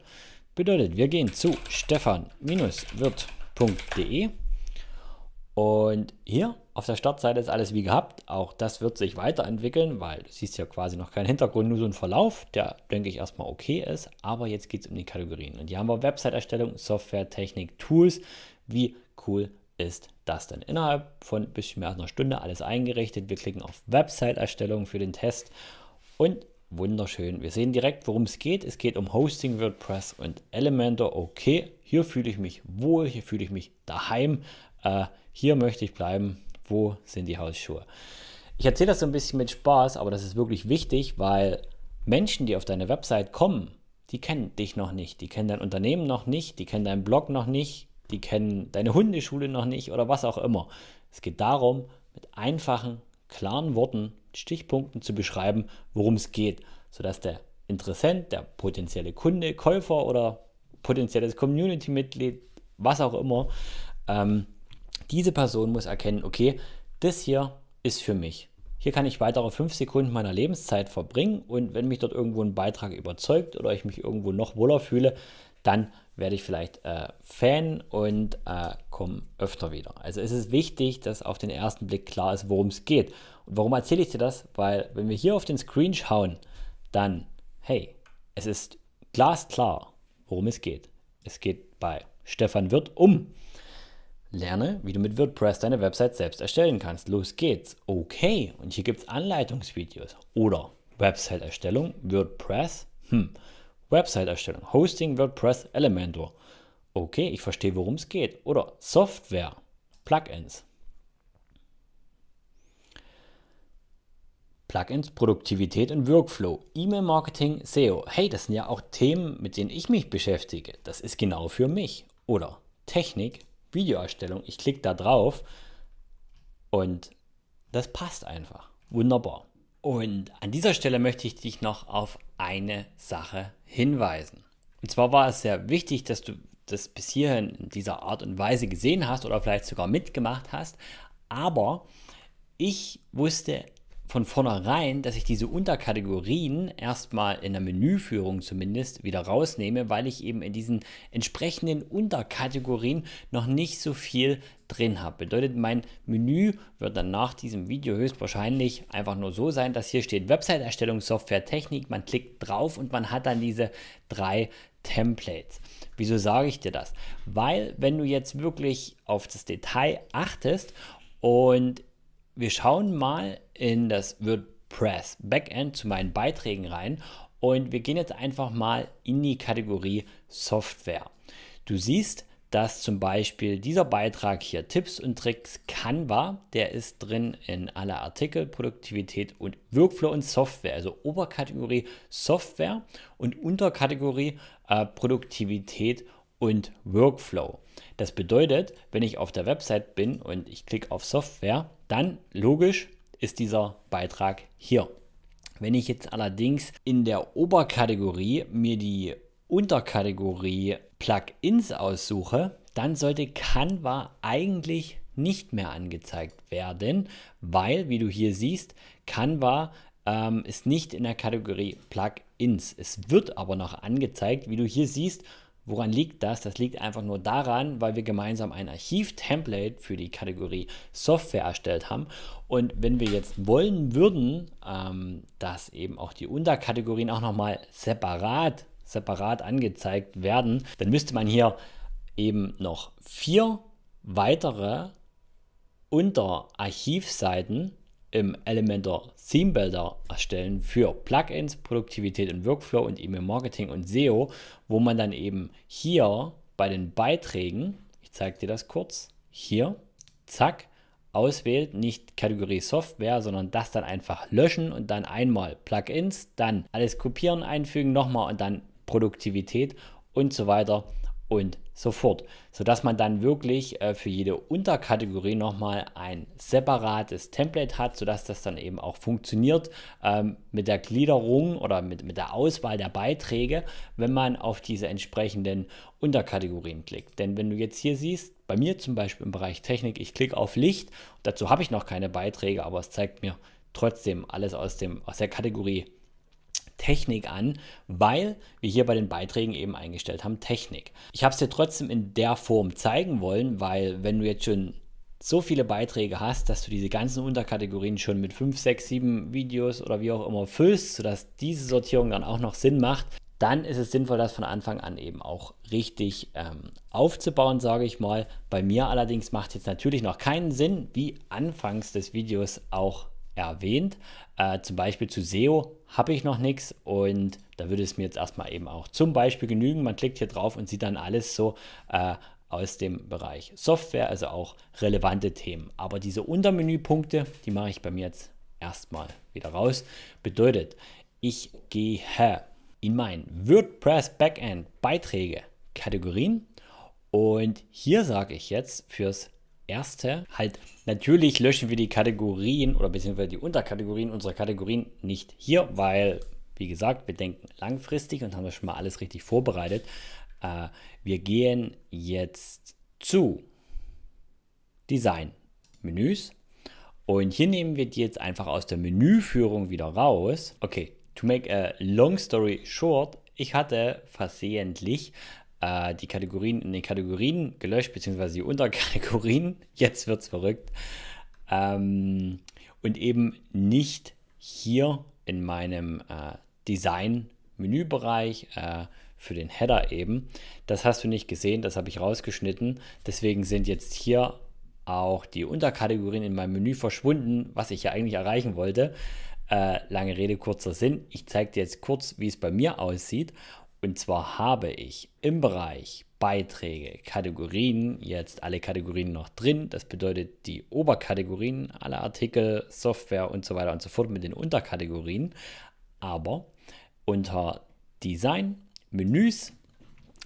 Bedeutet, wir gehen zu stefan-wirt.de und hier auf der Startseite ist alles wie gehabt. Auch das wird sich weiterentwickeln, weil du siehst ja quasi noch keinen Hintergrund, nur so einen Verlauf, der, denke ich, erstmal okay ist. Aber jetzt geht es um die Kategorien. Und hier haben wir Website-Erstellung, Software, Technik, Tools. Wie cool ist das denn? Innerhalb von ein bisschen mehr als einer Stunde alles eingerichtet. Wir klicken auf Website-Erstellung für den Test. Und wunderschön. Wir sehen direkt, worum es geht. Es geht um Hosting, WordPress und Elementor. Okay, hier fühle ich mich wohl, hier fühle ich mich daheim. Äh, hier möchte ich bleiben wo sind die Hausschuhe? Ich erzähle das so ein bisschen mit Spaß, aber das ist wirklich wichtig, weil Menschen, die auf deine Website kommen, die kennen dich noch nicht, die kennen dein Unternehmen noch nicht, die kennen deinen Blog noch nicht, die kennen deine Hundeschule noch nicht oder was auch immer. Es geht darum, mit einfachen, klaren Worten, Stichpunkten zu beschreiben, worum es geht, sodass der Interessent, der potenzielle Kunde, Käufer oder potenzielles Community-Mitglied, was auch immer, ähm, diese Person muss erkennen, okay, das hier ist für mich. Hier kann ich weitere fünf Sekunden meiner Lebenszeit verbringen und wenn mich dort irgendwo ein Beitrag überzeugt oder ich mich irgendwo noch wohler fühle, dann werde ich vielleicht äh, Fan und äh, komme öfter wieder. Also es ist wichtig, dass auf den ersten Blick klar ist, worum es geht. Und warum erzähle ich dir das? Weil wenn wir hier auf den Screen schauen, dann, hey, es ist glasklar, worum es geht. Es geht bei Stefan Wirth um Lerne, wie du mit WordPress deine Website selbst erstellen kannst. Los geht's. Okay, und hier gibt es Anleitungsvideos oder Website-Erstellung, WordPress, hm, Website-Erstellung, Hosting, WordPress, Elementor. Okay, ich verstehe, worum es geht. Oder Software, Plugins. Plugins, Produktivität und Workflow, E-Mail-Marketing, SEO. Hey, das sind ja auch Themen, mit denen ich mich beschäftige. Das ist genau für mich. Oder Technik, Videoerstellung. Ich klicke da drauf und das passt einfach. Wunderbar. Und an dieser Stelle möchte ich dich noch auf eine Sache hinweisen. Und zwar war es sehr wichtig, dass du das bis hierhin in dieser Art und Weise gesehen hast oder vielleicht sogar mitgemacht hast. Aber ich wusste von vornherein, dass ich diese Unterkategorien erstmal in der Menüführung zumindest wieder rausnehme, weil ich eben in diesen entsprechenden Unterkategorien noch nicht so viel drin habe. Bedeutet, mein Menü wird dann nach diesem Video höchstwahrscheinlich einfach nur so sein, dass hier steht Website-Erstellung, Software, Technik. Man klickt drauf und man hat dann diese drei Templates. Wieso sage ich dir das? Weil wenn du jetzt wirklich auf das Detail achtest und wir schauen mal in das WordPress Backend zu meinen Beiträgen rein und wir gehen jetzt einfach mal in die Kategorie Software. Du siehst, dass zum Beispiel dieser Beitrag hier Tipps und Tricks Canva, der ist drin in aller Artikel, Produktivität und Workflow und Software, also Oberkategorie Software und Unterkategorie äh, Produktivität und Workflow. Das bedeutet, wenn ich auf der Website bin und ich klicke auf Software, dann logisch ist dieser Beitrag hier. Wenn ich jetzt allerdings in der Oberkategorie mir die Unterkategorie Plugins aussuche, dann sollte Canva eigentlich nicht mehr angezeigt werden, weil, wie du hier siehst, Canva ähm, ist nicht in der Kategorie Plugins. Es wird aber noch angezeigt, wie du hier siehst, Woran liegt das? Das liegt einfach nur daran, weil wir gemeinsam ein Archiv-Template für die Kategorie Software erstellt haben. Und wenn wir jetzt wollen würden, ähm, dass eben auch die Unterkategorien auch nochmal separat, separat angezeigt werden, dann müsste man hier eben noch vier weitere Unterarchivseiten im Elementor Theme Builder erstellen für Plugins, Produktivität und Workflow und E-Mail Marketing und SEO, wo man dann eben hier bei den Beiträgen, ich zeige dir das kurz, hier, zack, auswählt, nicht Kategorie Software, sondern das dann einfach löschen und dann einmal Plugins, dann alles kopieren, einfügen, nochmal und dann Produktivität und so weiter und so fort, sodass man dann wirklich äh, für jede Unterkategorie nochmal ein separates Template hat, sodass das dann eben auch funktioniert ähm, mit der Gliederung oder mit, mit der Auswahl der Beiträge, wenn man auf diese entsprechenden Unterkategorien klickt. Denn wenn du jetzt hier siehst, bei mir zum Beispiel im Bereich Technik, ich klicke auf Licht, dazu habe ich noch keine Beiträge, aber es zeigt mir trotzdem alles aus, dem, aus der Kategorie Technik an, weil wir hier bei den Beiträgen eben eingestellt haben Technik. Ich habe es dir trotzdem in der Form zeigen wollen, weil wenn du jetzt schon so viele Beiträge hast, dass du diese ganzen Unterkategorien schon mit 5, 6, 7 Videos oder wie auch immer füllst, sodass diese Sortierung dann auch noch Sinn macht, dann ist es sinnvoll, das von Anfang an eben auch richtig ähm, aufzubauen, sage ich mal. Bei mir allerdings macht es jetzt natürlich noch keinen Sinn, wie anfangs des Videos auch erwähnt. Äh, zum Beispiel zu SEO habe ich noch nichts und da würde es mir jetzt erstmal eben auch zum Beispiel genügen. Man klickt hier drauf und sieht dann alles so äh, aus dem Bereich Software, also auch relevante Themen. Aber diese Untermenüpunkte, die mache ich bei mir jetzt erstmal wieder raus. Bedeutet, ich gehe in mein WordPress Backend Beiträge Kategorien und hier sage ich jetzt fürs erste halt, natürlich löschen wir die Kategorien oder beziehungsweise die Unterkategorien unserer Kategorien nicht hier, weil, wie gesagt, wir denken langfristig und haben das schon mal alles richtig vorbereitet. Äh, wir gehen jetzt zu Design, Menüs. Und hier nehmen wir die jetzt einfach aus der Menüführung wieder raus. Okay, to make a long story short, ich hatte versehentlich äh, die Kategorien in den Kategorien gelöscht, beziehungsweise die Unterkategorien. Jetzt wird's verrückt. Ähm, und eben nicht hier in meinem äh, Design-Menübereich äh, für den Header eben. Das hast du nicht gesehen, das habe ich rausgeschnitten. Deswegen sind jetzt hier auch die Unterkategorien in meinem Menü verschwunden, was ich ja eigentlich erreichen wollte. Äh, lange Rede, kurzer Sinn. Ich zeige dir jetzt kurz, wie es bei mir aussieht. Und zwar habe ich im Bereich Beiträge, Kategorien, jetzt alle Kategorien noch drin. Das bedeutet die Oberkategorien, alle Artikel, Software und so weiter und so fort mit den Unterkategorien. Aber unter Design, Menüs,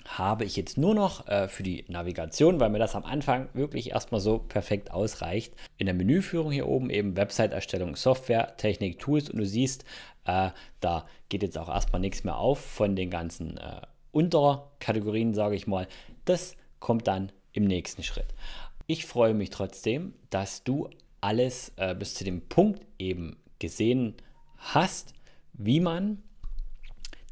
habe ich jetzt nur noch äh, für die Navigation, weil mir das am Anfang wirklich erstmal so perfekt ausreicht. In der Menüführung hier oben eben Website-Erstellung, Software, Technik, Tools und du siehst, äh, da geht jetzt auch erstmal nichts mehr auf von den ganzen äh, Unterkategorien, sage ich mal. Das kommt dann im nächsten Schritt. Ich freue mich trotzdem, dass du alles äh, bis zu dem Punkt eben gesehen hast, wie man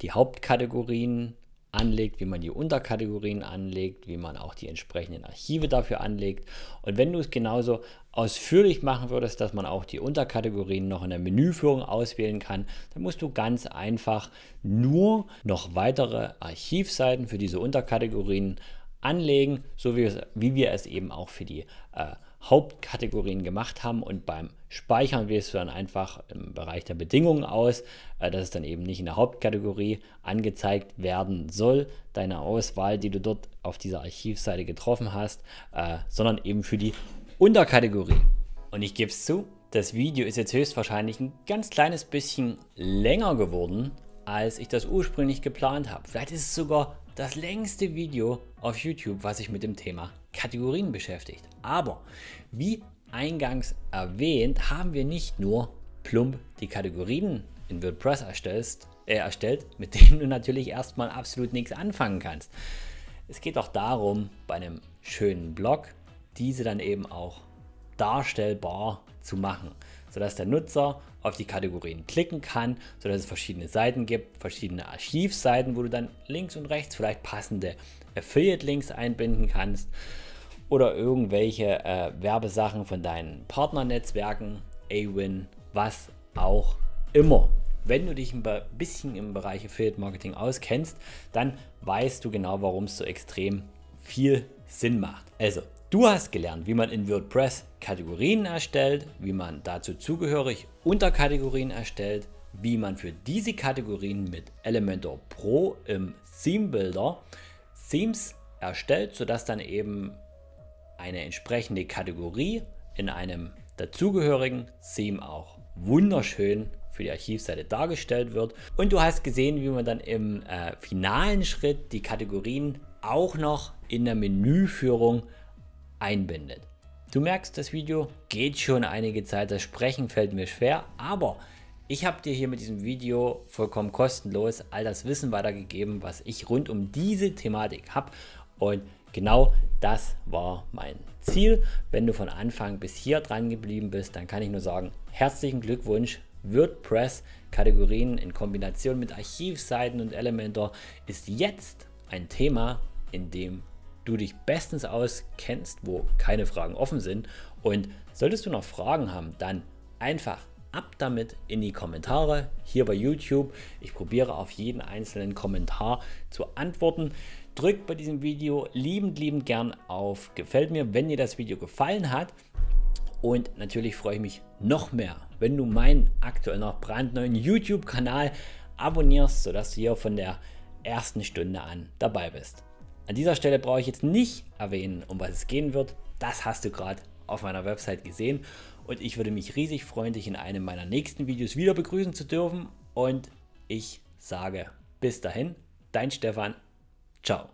die Hauptkategorien anlegt, wie man die Unterkategorien anlegt, wie man auch die entsprechenden Archive dafür anlegt. Und wenn du es genauso ausführlich machen würdest, dass man auch die Unterkategorien noch in der Menüführung auswählen kann, dann musst du ganz einfach nur noch weitere Archivseiten für diese Unterkategorien anlegen, so wie, wir es eben auch für die äh, Hauptkategorien gemacht haben und beim speichern wir es dann einfach im Bereich der Bedingungen aus, äh, dass es dann eben nicht in der Hauptkategorie angezeigt werden soll, deine Auswahl, die du dort auf dieser Archivseite getroffen hast, äh, sondern eben für die Unterkategorie. Und ich gebe es zu, das Video ist jetzt höchstwahrscheinlich ein ganz kleines bisschen länger geworden, als ich das ursprünglich geplant habe. Vielleicht ist es sogar das längste Video auf YouTube, was sich mit dem Thema Kategorien beschäftigt. Aber wie eingangs erwähnt, haben wir nicht nur plump die Kategorien in WordPress erstellst, äh, erstellt, mit denen du natürlich erstmal absolut nichts anfangen kannst. Es geht auch darum, bei einem schönen Blog diese dann eben auch darstellbar zu machen, sodass der Nutzer auf die Kategorien klicken kann, sodass es verschiedene Seiten gibt, verschiedene Archivseiten, wo du dann links und rechts vielleicht passende Affiliate-Links einbinden kannst oder irgendwelche äh, Werbesachen von deinen Partnernetzwerken, A-Win, was auch immer. Wenn du dich ein bisschen im Bereich Affiliate Marketing auskennst, dann weißt du genau, warum es so extrem viel Sinn macht. Also, du hast gelernt, wie man in WordPress Kategorien erstellt, wie man dazu zugehörig Unterkategorien erstellt, wie man für diese Kategorien mit Elementor Pro im Theme Builder Themes erstellt, sodass dann eben eine entsprechende Kategorie in einem dazugehörigen Theme auch wunderschön für die Archivseite dargestellt wird. Und du hast gesehen, wie man dann im äh, finalen Schritt die Kategorien auch noch in der Menüführung einbindet. Du merkst, das Video geht schon einige Zeit, das Sprechen fällt mir schwer, aber ich habe dir hier mit diesem Video vollkommen kostenlos all das Wissen weitergegeben, was ich rund um diese Thematik habe und Genau das war mein Ziel. Wenn du von Anfang bis hier dran geblieben bist, dann kann ich nur sagen, herzlichen Glückwunsch. WordPress Kategorien in Kombination mit Archivseiten und Elementor ist jetzt ein Thema, in dem du dich bestens auskennst, wo keine Fragen offen sind. Und solltest du noch Fragen haben, dann einfach ab damit in die Kommentare hier bei YouTube. Ich probiere auf jeden einzelnen Kommentar zu antworten drückt bei diesem Video liebend, liebend gern auf Gefällt mir, wenn dir das Video gefallen hat. Und natürlich freue ich mich noch mehr, wenn du meinen aktuell noch brandneuen YouTube-Kanal abonnierst, sodass du hier von der ersten Stunde an dabei bist. An dieser Stelle brauche ich jetzt nicht erwähnen, um was es gehen wird. Das hast du gerade auf meiner Website gesehen. Und ich würde mich riesig freuen, dich in einem meiner nächsten Videos wieder begrüßen zu dürfen. Und ich sage bis dahin, dein Stefan Ciao